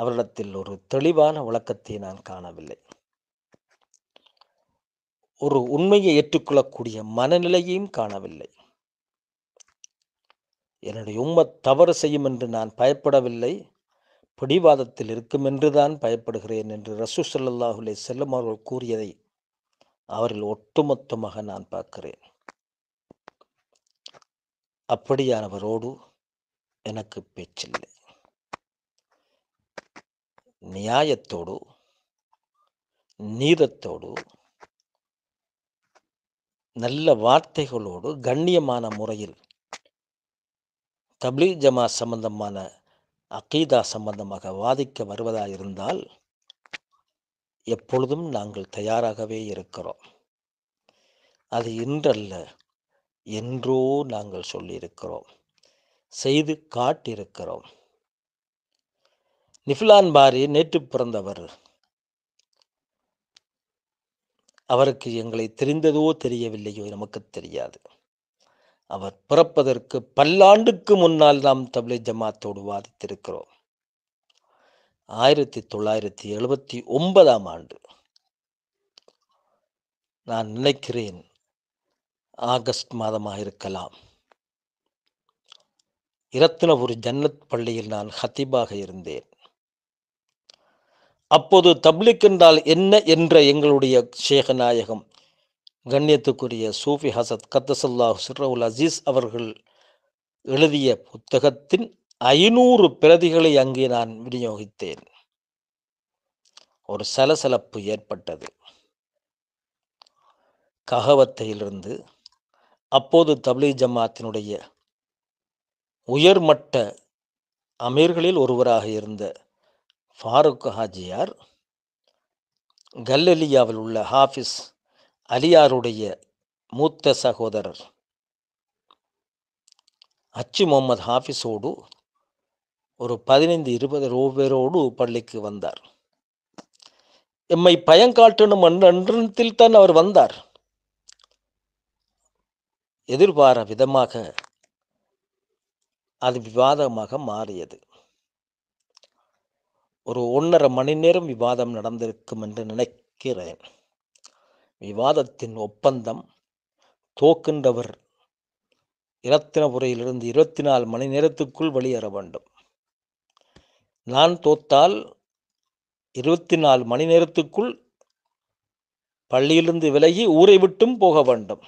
அவரிடத்தில் ஒரு தெளிவான விளக்கத்தை நான் காணவில்லை ஒரு உண்மையை ஏற்றுக்கொள்ளக்கூடிய மனநிலையையும் காணவில்லை என்னுடைய உம்மை தவறு செய்யும் என்று நான் பயப்படவில்லை பிடிவாதத்தில் இருக்கும் என்றுதான் பயப்படுகிறேன் என்று ரசூ சல்லாஹுலே செல்லும் அவர்கள் கூறியதை அவரில் ஒட்டுமொத்தமாக நான் பார்க்கிறேன் அப்படியானவரோடு எனக்கு பேச்சில்லை நியாயத்தோடு நீதத்தோடு நல்ல வார்த்தைகளோடு கண்ணியமான முறையில் தப்லீக் ஜமா சம்பந்தமான அகீதா சம்பந்தமாக வாதிக்க வருவதாயிருந்தால் எப்பொழுதும் நாங்கள் தயாராகவே இருக்கிறோம் அது இன்றல்ல என்றோ நாங்கள் சொல்லியிருக்கிறோம் செய்து காட்டிருக்கிறோம் நிஃப்லான் பாரி நேற்று பிறந்தவர் அவருக்கு எங்களை தெரிந்ததோ தெரியவில்லையோ நமக்கு தெரியாது அவர் பிறப்பதற்கு பல்லாண்டுக்கு முன்னால் நாம் தபிலை ஜமாத்தோடு வாதித்திருக்கிறோம் ஆயிரத்தி தொள்ளாயிரத்தி எழுபத்தி ஒன்பதாம் ஆண்டு நான் நினைக்கிறேன் ஆகஸ்ட் மாதமாக இருக்கலாம் ஒரு ஜன்னத் பள்ளியில் நான் ஹத்தீபாக இருந்தேன் அப்போது தப்லிக் என்றால் என்ன என்ற எங்களுடைய சேகநாயகம் கண்ணியத்துக்குரிய சூஃபி ஹசத் கத்தசல்லா சிர்ரவுல் அசீஸ் அவர்கள் எழுதிய புத்தகத்தின் ஐநூறு பிரதிகளை அங்கே நான் விநியோகித்தேன் ஒரு சலசலப்பு ஏற்பட்டது ககவத்தையிலிருந்து அப்போது தபிலி ஜமாத்தினுடைய உயர்மட்ட அமீர்களில் ஒருவராக இருந்த ஃபாரூக் ஹாஜியார் கல்லலியாவில் உள்ள ஹாஃபிஸ் அலியாருடைய மூத்த சகோதரர் அச்சு முகமது ஹாஃபிஸோடு ஒரு பதினைந்து இருபது ரூபரோடு பள்ளிக்கு வந்தார் எம்மை பயங்காட்டணும் என்றத்தில் தான் அவர் வந்தார் எதிர்பார விதமாக அது விவாதமாக மாறியது ஒரு ஒன்றரை மணி நேரம் விவாதம் நடந்திருக்கும் என்று நினைக்கிறேன் விவாதத்தின் ஒப்பந்தம் தோக்கின்றவர் இரத்தினபுரையிலிருந்து இருபத்தி நாலு மணி நேரத்துக்குள் வெளியேற வேண்டும் நான் தோத்தால் இருபத்தி நாலு மணி நேரத்துக்குள் பள்ளியிலிருந்து விலகி ஊரை விட்டும் போக வேண்டும்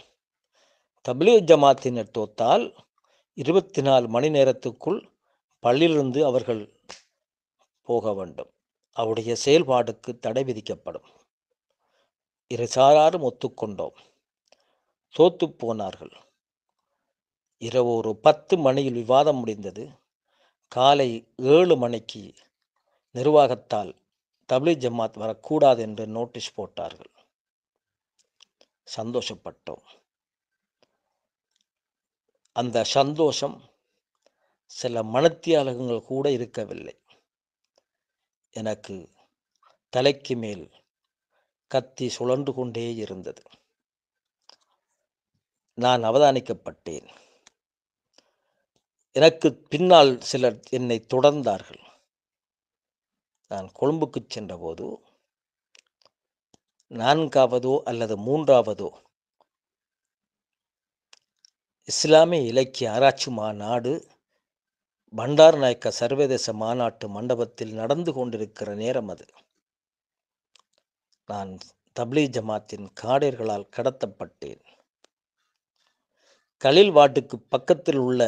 தபிலீக் ஜமாத்தினர் தோத்தால் இருபத்தி நாலு மணி நேரத்துக்குள் பள்ளியிலிருந்து அவர்கள் போக வேண்டும் அவருடைய செயல்பாடுக்கு தடை விதிக்கப்படும் இரு சாராரும் ஒத்துக்கொண்டோம் தோத்து போனார்கள் இரவு ஒரு பத்து மணியில் விவாதம் முடிந்தது காலை ஏழு மணிக்கு நிர்வாகத்தால் தபிலி ஜமாத் வரக்கூடாது என்று நோட்டீஸ் போட்டார்கள் சந்தோஷப்பட்டோம் அந்த சந்தோஷம் சில மனத்தியாலகங்கள் கூட இருக்கவில்லை எனக்கு தலைக்கு மேல் கத்தி சுழன்று கொண்டே இருந்தது நான் அவதானிக்கப்பட்டேன் எனக்கு பின்னால் சிலர் என்னை தொடர்ந்தார்கள் நான் கொழும்புக்கு சென்றபோது நான்காவதோ அல்லது மூன்றாவதோ இஸ்லாமிய இலக்கிய ஆராய்ச்சி மாநாடு பண்டார் நாயக்க சர்வதேச மாநாட்டு மண்டபத்தில் நடந்து கொண்டிருக்கிற நேரம் அது நான் தப்லீ ஜமாத்தின் காடர்களால் கடத்தப்பட்டேன் கலில் வாட்டுக்கு பக்கத்தில் உள்ள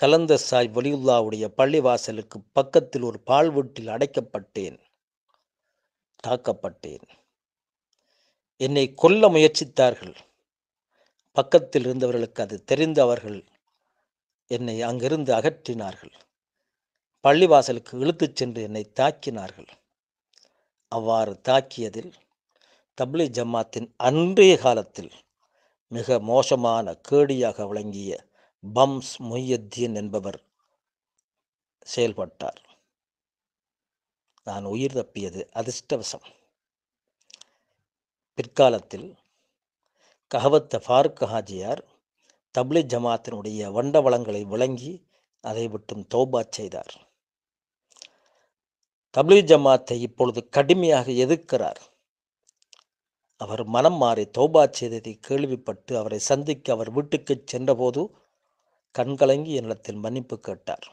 கலந்த சாய் வலியுல்லாவுடைய பள்ளிவாசலுக்கு பக்கத்தில் ஒரு பால் வீட்டில் அடைக்கப்பட்டேன் தாக்கப்பட்டேன் என்னை கொல்ல முயற்சித்தார்கள் பக்கத்தில் இருந்தவர்களுக்கு அது தெரிந்து அவர்கள் என்னை அங்கிருந்து அகற்றினார்கள் பள்ளிவாசலுக்கு இழுத்துச் சென்று என்னை தாக்கினார்கள் அவ்வாறு தாக்கியதில் தப்லி ஜமாத்தின் அன்றைய காலத்தில் மிக மோசமான கேடியாக விளங்கிய பம்ஸ் மொய்யத்தீன் என்பவர் செயல்பட்டார் நான் உயிர் தப்பியது அதிர்ஷ்டவசம் பிற்காலத்தில் கஹவத்த ஃபாருக் ஹாஜியார் தப்லி ஜமாத்தினுடைய வண்ட வளங்களை விளங்கி அதை விட்டும் தோபா செய்தார் தப்லி ஜமாத்தை இப்பொழுது கடுமையாக எதிர்க்கிறார் அவர் மனம் மாறி தோபா செய்ததை கேள்விப்பட்டு அவரை சந்திக்க அவர் வீட்டுக்கு சென்றபோது கண்கலங்கி என்னிடத்தில் மன்னிப்பு கேட்டார்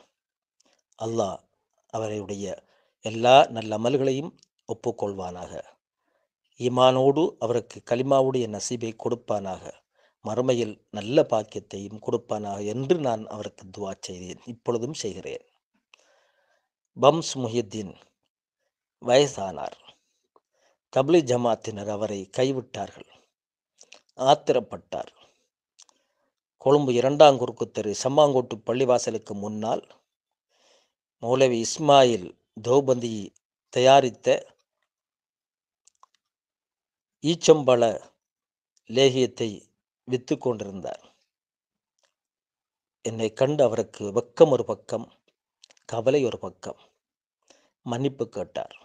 அல்லாஹ் அவருடைய எல்லா நல்ல அமல்களையும் ஒப்புக்கொள்வானாக ஈமானோடு அவருக்கு கலிமாவுடைய நசீபை கொடுப்பானாக மறுமையில் நல்ல பாக்கியத்தையும் கொடுப்பானாக என்று நான் அவருக்கு துவா செய்தேன் இப்பொழுதும் செய்கிறேன் பம்ஸ் முஹியத்தீன் வயசானார் தபிலி ஜமாத்தினர் அவரை கைவிட்டார்கள் ஆத்திரப்பட்டார் கொழும்பு இரண்டாம் குறுக்கு தெரு செம்மாங்கோட்டு பள்ளிவாசலுக்கு முன்னால் மௌலவி இஸ்மாயில் தௌபந்தி தயாரித்த ஈச்சம்பள லேகியத்தை வித்து கொண்டிருந்தார் என்னை கண்டு அவருக்கு வெக்கம் ஒரு பக்கம் கவலை ஒரு பக்கம் மன்னிப்பு கேட்டார்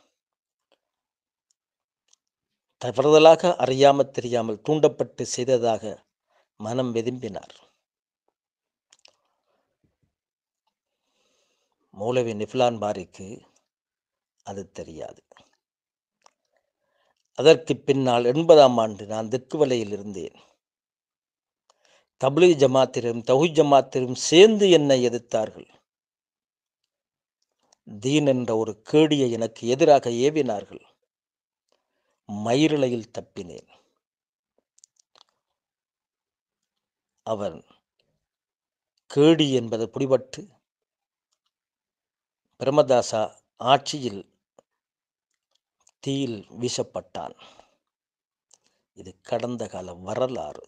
தவறுதலாக அறியாமல் தெரியாமல் தூண்டப்பட்டு செய்ததாக மனம் வெதும்பினார் மூலவி நிஃப்லான் பாரிக்கு அது தெரியாது அதற்கு பின்னால் எண்பதாம் ஆண்டு நான் வலையில் இருந்தேன் தபிலி ஜமாத்திரும் தகு ஜமாத்திரும் சேர்ந்து என்னை எதிர்த்தார்கள் தீன் என்ற ஒரு கேடியை எனக்கு எதிராக ஏவினார்கள் மயிரிழையில் தப்பினேன் அவன் கேடி என்பது பிடிபட்டு பிரமதாசா ஆட்சியில் தீயில் வீசப்பட்டான் இது கடந்த கால வரலாறு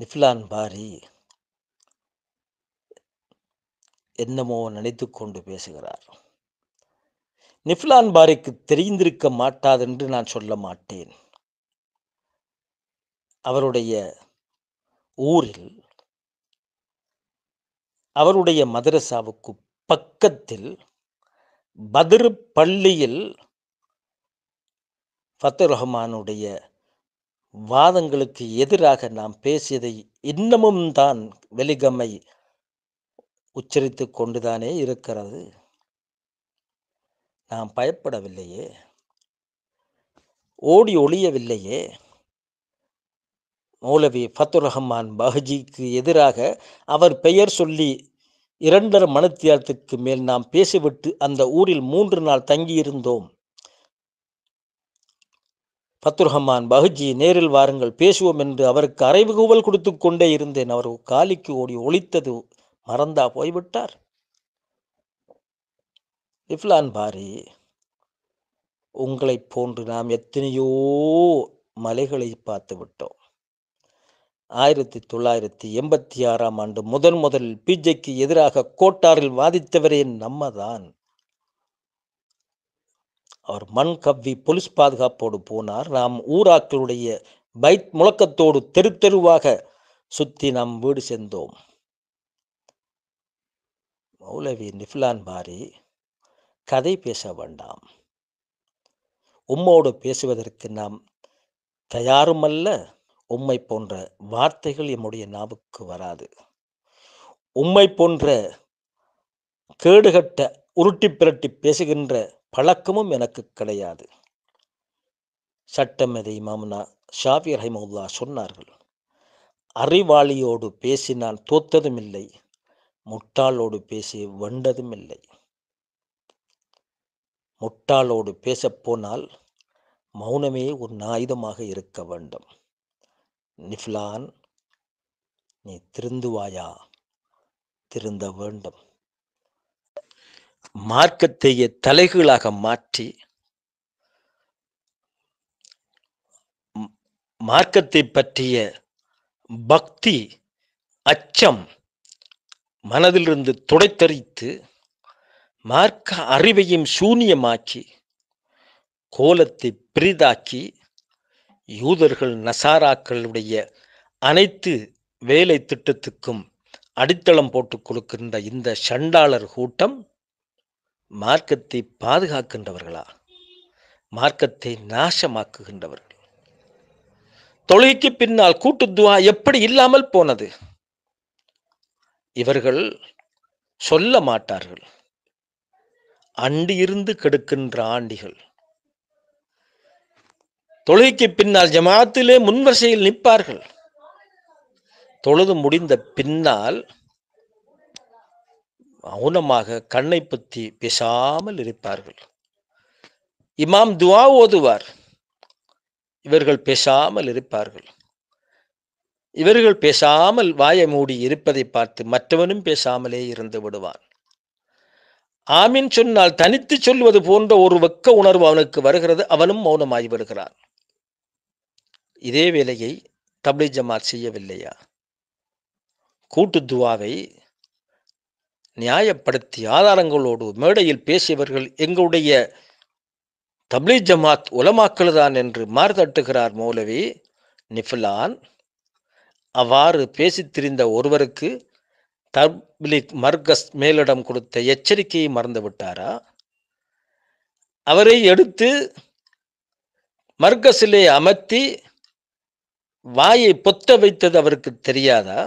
நிஃப்லான் பாரி என்னமோ நினைத்து கொண்டு பேசுகிறார் நிஃப்லான் பாரிக்கு தெரிந்திருக்க மாட்டாதென்று நான் சொல்ல மாட்டேன் அவருடைய ஊரில் அவருடைய மதரசாவுக்கு பக்கத்தில் பதிரு பள்ளியில் ஃபத்து ரஹ்மானுடைய வாதங்களுக்கு எதிராக நாம் பேசியதை இன்னமும் தான் வெளிகமை உச்சரித்து கொண்டுதானே இருக்கிறது நாம் பயப்படவில்லையே ஓடி ஒளியவில்லையே மௌலவி ஃபத்து ரஹ்மான் பஹஜிக்கு எதிராக அவர் பெயர் சொல்லி இரண்டரை மணித்தியாலத்துக்கு மேல் நாம் பேசிவிட்டு அந்த ஊரில் மூன்று நாள் தங்கியிருந்தோம் பத்ருஹமான் பகுஜி நேரில் வாருங்கள் பேசுவோம் என்று அவருக்கு அறைவுகூவல் கொடுத்து கொண்டே இருந்தேன் அவர் காலிக்கு ஓடி ஒழித்தது மறந்தா போய்விட்டார் இஃப்லான் பாரி உங்களைப் போன்று நாம் எத்தனையோ மலைகளை பார்த்து விட்டோம் ஆயிரத்தி தொள்ளாயிரத்தி எண்பத்தி ஆறாம் ஆண்டு முதன் முதல் பிஜேக்கு எதிராக கோட்டாரில் வாதித்தவரே நம்ம தான் அவர் மண் கவ்வி போலீஸ் பாதுகாப்போடு போனார் நாம் ஊராக்களுடைய பைத் முழக்கத்தோடு தெரு தெருவாக சுற்றி நாம் வீடு சேர்ந்தோம் மௌலவி நிஃப்லான் பாரி கதை பேச வேண்டாம் உம்மோடு பேசுவதற்கு நாம் தயாருமல்ல உம்மை போன்ற வார்த்தைகள் எம்முடைய நாவுக்கு வராது உம்மை போன்ற கேடுகட்ட உருட்டி பிரட்டி பேசுகின்ற பழக்கமும் எனக்கு கிடையாது சட்டமதி மாமுனா ஷாபி ரஹிமுல்லா சொன்னார்கள் அறிவாளியோடு பேசி நான் தோத்ததும் இல்லை முட்டாளோடு பேசி வண்டதும் இல்லை முட்டாளோடு பேசப்போனால் மௌனமே ஒரு ஆயுதமாக இருக்க வேண்டும் நிஃப்லான் நீ திருந்துவாயா திருந்த வேண்டும் மார்க்கத்தையே தலைகளாக மாற்றி மார்க்கத்தை பற்றிய பக்தி அச்சம் மனதிலிருந்து துடைத்தறித்து மார்க்க அறிவையும் சூனியமாக்கி கோலத்தை பெரிதாக்கி யூதர்கள் நசாராக்களுடைய அனைத்து வேலை திட்டத்துக்கும் அடித்தளம் போட்டுக் கொடுக்கின்ற இந்த சண்டாளர் கூட்டம் மார்க்கத்தை பாதுகாக்கின்றவர்களா மார்க்கத்தை நாசமாக்குகின்றவர்கள் தொழுகைக்கு பின்னால் கூட்டுத்துவா எப்படி இல்லாமல் போனது இவர்கள் சொல்ல மாட்டார்கள் அண்டியிருந்து கெடுக்கின்ற ஆண்டிகள் தொழுகைக்கு பின்னால் ஜமாத்திலே முன்வரிசையில் நிற்பார்கள் தொழுது முடிந்த பின்னால் மௌனமாக கண்ணை பற்றி பேசாமல் இருப்பார்கள் இமாம் துவா ஓதுவார் இவர்கள் பேசாமல் இருப்பார்கள் இவர்கள் பேசாமல் வாயை மூடி இருப்பதை பார்த்து மற்றவனும் பேசாமலே இருந்து விடுவான் ஆமின் சொன்னால் தனித்து சொல்வது போன்ற ஒரு வெக்க உணர்வு அவனுக்கு வருகிறது அவனும் மௌனமாகி விடுகிறான் இதே வேலையை தபி ஜமாத் செய்யவில்லையா கூட்டு துவாவை நியாயப்படுத்தி ஆதாரங்களோடு மேடையில் பேசியவர்கள் எங்களுடைய தபி ஜமாத் உலமாக்கள் தான் என்று மாறுதட்டுகிறார் மௌலவி நிஃபிலான் அவ்வாறு பேசித் திரிந்த ஒருவருக்கு தப்லிக் மர்கஸ் மேலிடம் கொடுத்த எச்சரிக்கையை மறந்துவிட்டாரா அவரை எடுத்து மர்கஸிலே அமர்த்தி வாயை பொத்த வைத்தது அவருக்கு தெரியாதா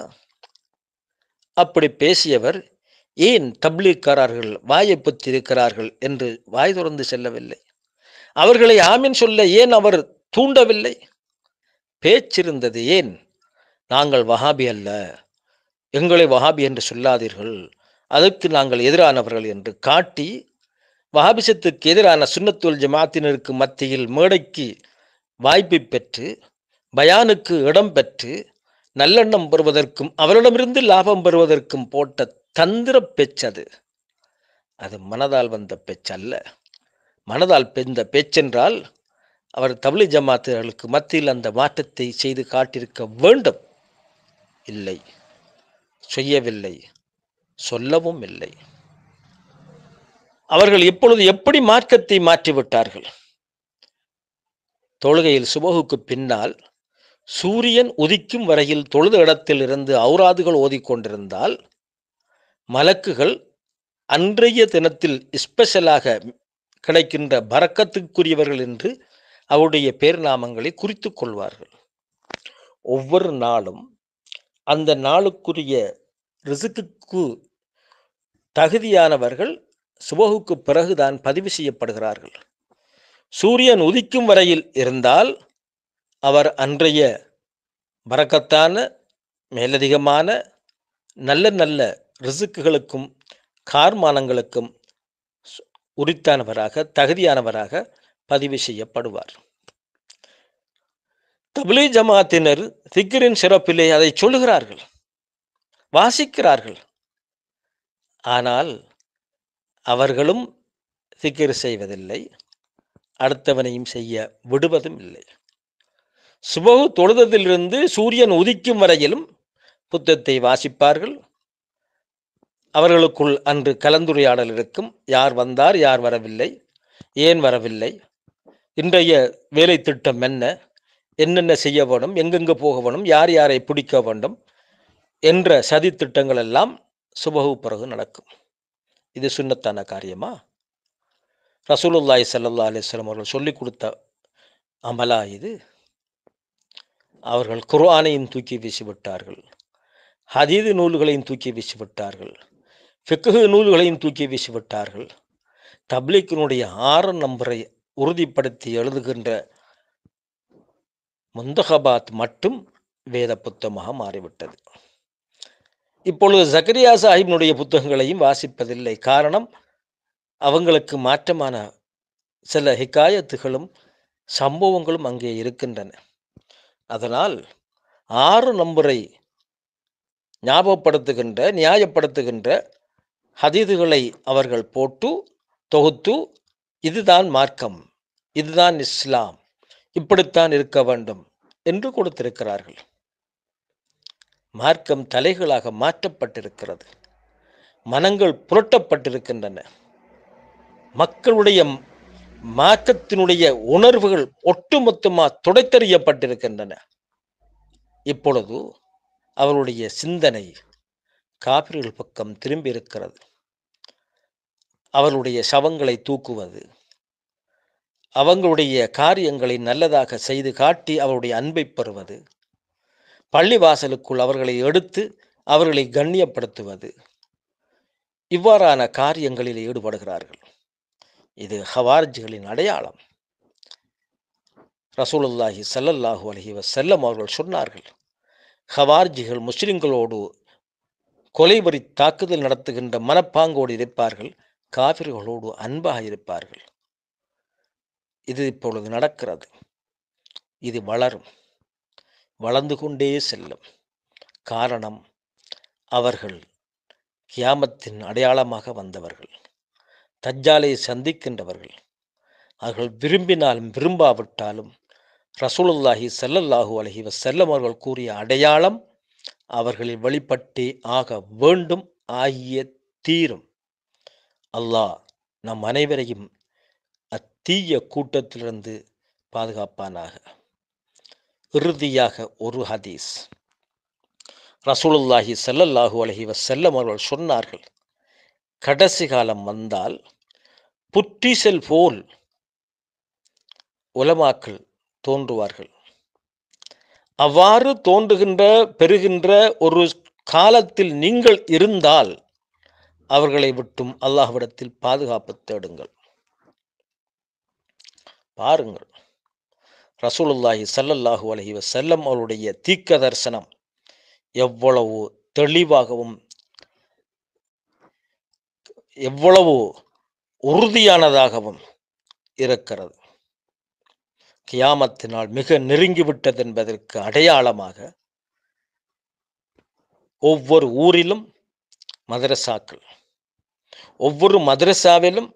அப்படி பேசியவர் ஏன் தப்லீக்காரர்கள் வாயை பொத்திருக்கிறார்கள் என்று வாய் தொடர்ந்து செல்லவில்லை அவர்களை ஆமின் சொல்ல ஏன் அவர் தூண்டவில்லை பேச்சிருந்தது ஏன் நாங்கள் வஹாபி அல்ல எங்களை வஹாபி என்று சொல்லாதீர்கள் அதற்கு நாங்கள் எதிரானவர்கள் என்று காட்டி வஹாபிசத்துக்கு எதிரான சுண்ணத்துவல் ஜமாத்தினருக்கு மத்தியில் மேடைக்கு வாய்ப்பை பெற்று பயானுக்கு இடம் பெற்று நல்லெண்ணம் பெறுவதற்கும் அவரிடமிருந்து லாபம் பெறுவதற்கும் போட்ட தந்திர பேச்சது அது மனதால் வந்த பேச்சல்ல மனதால் பெந்த பேச்சென்றால் அவர் தமிழ் ஜமாத்தர்களுக்கு மத்தியில் அந்த மாற்றத்தை செய்து காட்டியிருக்க வேண்டும் இல்லை செய்யவில்லை சொல்லவும் இல்லை அவர்கள் இப்பொழுது எப்படி மார்க்கத்தை மாற்றிவிட்டார்கள் தொழுகையில் சுபகுக்கு பின்னால் சூரியன் உதிக்கும் வரையில் தொழுது இடத்தில் இருந்து ஔராதுகள் ஓதிக்கொண்டிருந்தால் மலக்குகள் அன்றைய தினத்தில் ஸ்பெஷலாக கிடைக்கின்ற பறக்கத்துக்குரியவர்கள் என்று அவருடைய பேர் நாமங்களை குறித்து கொள்வார்கள் ஒவ்வொரு நாளும் அந்த நாளுக்குரிய ரிசுக்கு தகுதியானவர்கள் சுபகுக்கு பிறகுதான் பதிவு செய்யப்படுகிறார்கள் சூரியன் உதிக்கும் வரையில் இருந்தால் அவர் அன்றைய வரக்கத்தான மேலதிகமான நல்ல நல்ல ரிசுக்குகளுக்கும் கார்மானங்களுக்கும் உரித்தானவராக தகுதியானவராக பதிவு செய்யப்படுவார் தபிலி ஜமாத்தினர் திக்கரின் சிறப்பிலே அதை சொல்லுகிறார்கள் வாசிக்கிறார்கள் ஆனால் அவர்களும் திக்கர் செய்வதில்லை அடுத்தவனையும் செய்ய விடுவதும் இல்லை சுபகு தொழுதத்திலிருந்து சூரியன் உதிக்கும் வரையிலும் புத்தத்தை வாசிப்பார்கள் அவர்களுக்குள் அன்று கலந்துரையாடல் இருக்கும் யார் வந்தார் யார் வரவில்லை ஏன் வரவில்லை இன்றைய வேலை திட்டம் என்ன என்னென்ன செய்ய வேண்டும் எங்கெங்கு போக வேண்டும் யார் யாரை பிடிக்க வேண்டும் என்ற சதி திட்டங்கள் எல்லாம் சுபகு பிறகு நடக்கும் இது சுண்ணத்தான காரியமா ரசூலுல்லாய் சல்லா அலிஸ்லாம் அவர்கள் சொல்லிக் கொடுத்த அமலா இது அவர்கள் குர்ஆனையும் தூக்கி வீசிவிட்டார்கள் ஹதீது நூல்களையும் தூக்கி வீசிவிட்டார்கள் ஃபிக்கு நூல்களையும் தூக்கி வீசிவிட்டார்கள் தப்லீக்கினுடைய ஆறு நம்பரை உறுதிப்படுத்தி எழுதுகின்ற முந்தகபாத் மட்டும் வேத புத்தகமாக மாறிவிட்டது இப்பொழுது ஜக்கரியா சாஹிப்னுடைய புத்தகங்களையும் வாசிப்பதில்லை காரணம் அவங்களுக்கு மாற்றமான சில ஹிக்காயத்துகளும் சம்பவங்களும் அங்கே இருக்கின்றன அதனால் ஆறு நம்பரை ஞாபகப்படுத்துகின்ற நியாயப்படுத்துகின்ற ஹதீதுகளை அவர்கள் போட்டு தொகுத்து இதுதான் மார்க்கம் இதுதான் இஸ்லாம் இப்படித்தான் இருக்க வேண்டும் என்று கொடுத்திருக்கிறார்கள் மார்க்கம் தலைகளாக மாற்றப்பட்டிருக்கிறது மனங்கள் புரட்டப்பட்டிருக்கின்றன மக்களுடைய மாற்றத்தினுடைய உணர்வுகள் ஒட்டுமொத்தமாக துடைத்தறியப்பட்டிருக்கின்றன இப்பொழுது அவருடைய சிந்தனை காபிர்கள் பக்கம் திரும்பி இருக்கிறது அவருடைய சவங்களை தூக்குவது அவங்களுடைய காரியங்களை நல்லதாக செய்து காட்டி அவருடைய அன்பை பெறுவது பள்ளிவாசலுக்குள் அவர்களை எடுத்து அவர்களை கண்ணியப்படுத்துவது இவ்வாறான காரியங்களில் ஈடுபடுகிறார்கள் இது ஹவார்ஜிகளின் அடையாளம் ரசூலுல்லாஹி சல்லல்லாஹூ அலஹிவ செல்லம் அவர்கள் சொன்னார்கள் ஹவார்ஜிகள் முஸ்லிம்களோடு கொலைபறி தாக்குதல் நடத்துகின்ற மனப்பாங்கோடு இருப்பார்கள் காவிர்களோடு அன்பாக இருப்பார்கள் இது இப்பொழுது நடக்கிறது இது வளரும் வளர்ந்து கொண்டே செல்லும் காரணம் அவர்கள் கியாமத்தின் அடையாளமாக வந்தவர்கள் தஜ்ஜாலை சந்திக்கின்றவர்கள் அவர்கள் விரும்பினாலும் விரும்பாவிட்டாலும் ரசூலுல்லாஹி செல்லல்லாஹு அழகிவ செல்லம் அவர்கள் கூறிய அடையாளம் அவர்களில் வழிபட்டே ஆக வேண்டும் ஆகிய தீரும் அல்லாஹ் நம் அனைவரையும் அத்தீய கூட்டத்திலிருந்து பாதுகாப்பானாக இறுதியாக ஒரு ஹதீஸ் ரசூலுல்லாஹி செல்லல்லாஹு அழகிவ செல்லம் அவர்கள் சொன்னார்கள் கடைசி காலம் வந்தால் புற்றிசல் போல் உலமாக்கள் தோன்றுவார்கள் அவ்வாறு தோன்றுகின்ற பெறுகின்ற ஒரு காலத்தில் நீங்கள் இருந்தால் அவர்களை விட்டும் அல்லாஹ்விடத்தில் பாதுகாப்பு தேடுங்கள் பாருங்கள் ரசூலுல்லாஹி சல்லல்லாஹு அலஹி வசல்லம் அவருடைய தீக்க தரிசனம் எவ்வளவு தெளிவாகவும் எவ்வளவு உறுதியானதாகவும் இருக்கிறது கியாமத்தினால் மிக நெருங்கிவிட்டது என்பதற்கு அடையாளமாக ஒவ்வொரு ஊரிலும் மதரசாக்கள் ஒவ்வொரு மதரசாவிலும்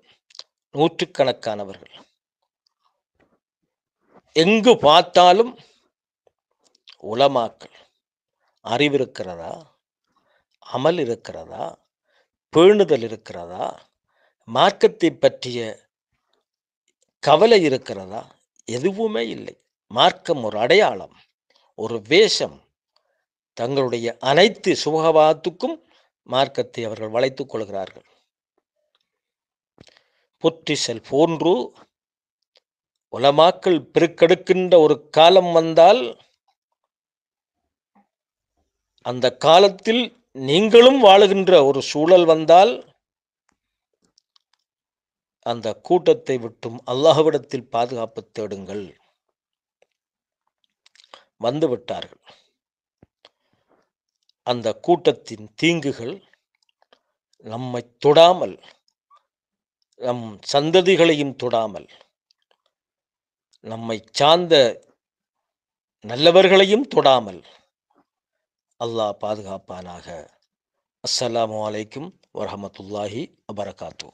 நூற்றுக்கணக்கானவர்கள் எங்கு பார்த்தாலும் உலமாக்கள் அறிவு இருக்கிறதா அமல் இருக்கிறதா பேணுதல் இருக்கிறதா மார்க்கத்தை பற்றிய கவலை இருக்கிறதா எதுவுமே இல்லை மார்க்கம் ஒரு அடையாளம் ஒரு வேஷம் தங்களுடைய அனைத்து சுகவாதத்துக்கும் மார்க்கத்தை அவர்கள் வளைத்துக் கொள்கிறார்கள் புற்றிசல் போன்று உலமாக்கள் பெருக்கெடுக்கின்ற ஒரு காலம் வந்தால் அந்த காலத்தில் நீங்களும் வாழுகின்ற ஒரு சூழல் வந்தால் அந்த கூட்டத்தை விட்டும் அல்லாஹ்விடத்தில் பாதுகாப்பு தேடுங்கள் வந்துவிட்டார்கள் அந்த கூட்டத்தின் தீங்குகள் நம்மை தொடாமல் நம் சந்ததிகளையும் தொடாமல் நம்மை சார்ந்த நல்லவர்களையும் தொடாமல் அல்லாஹ் பாதுகாப்பானாக அஸ்ஸலாமு அலைக்கும் வரஹமத்துல்லாஹி அபரகாத்தூ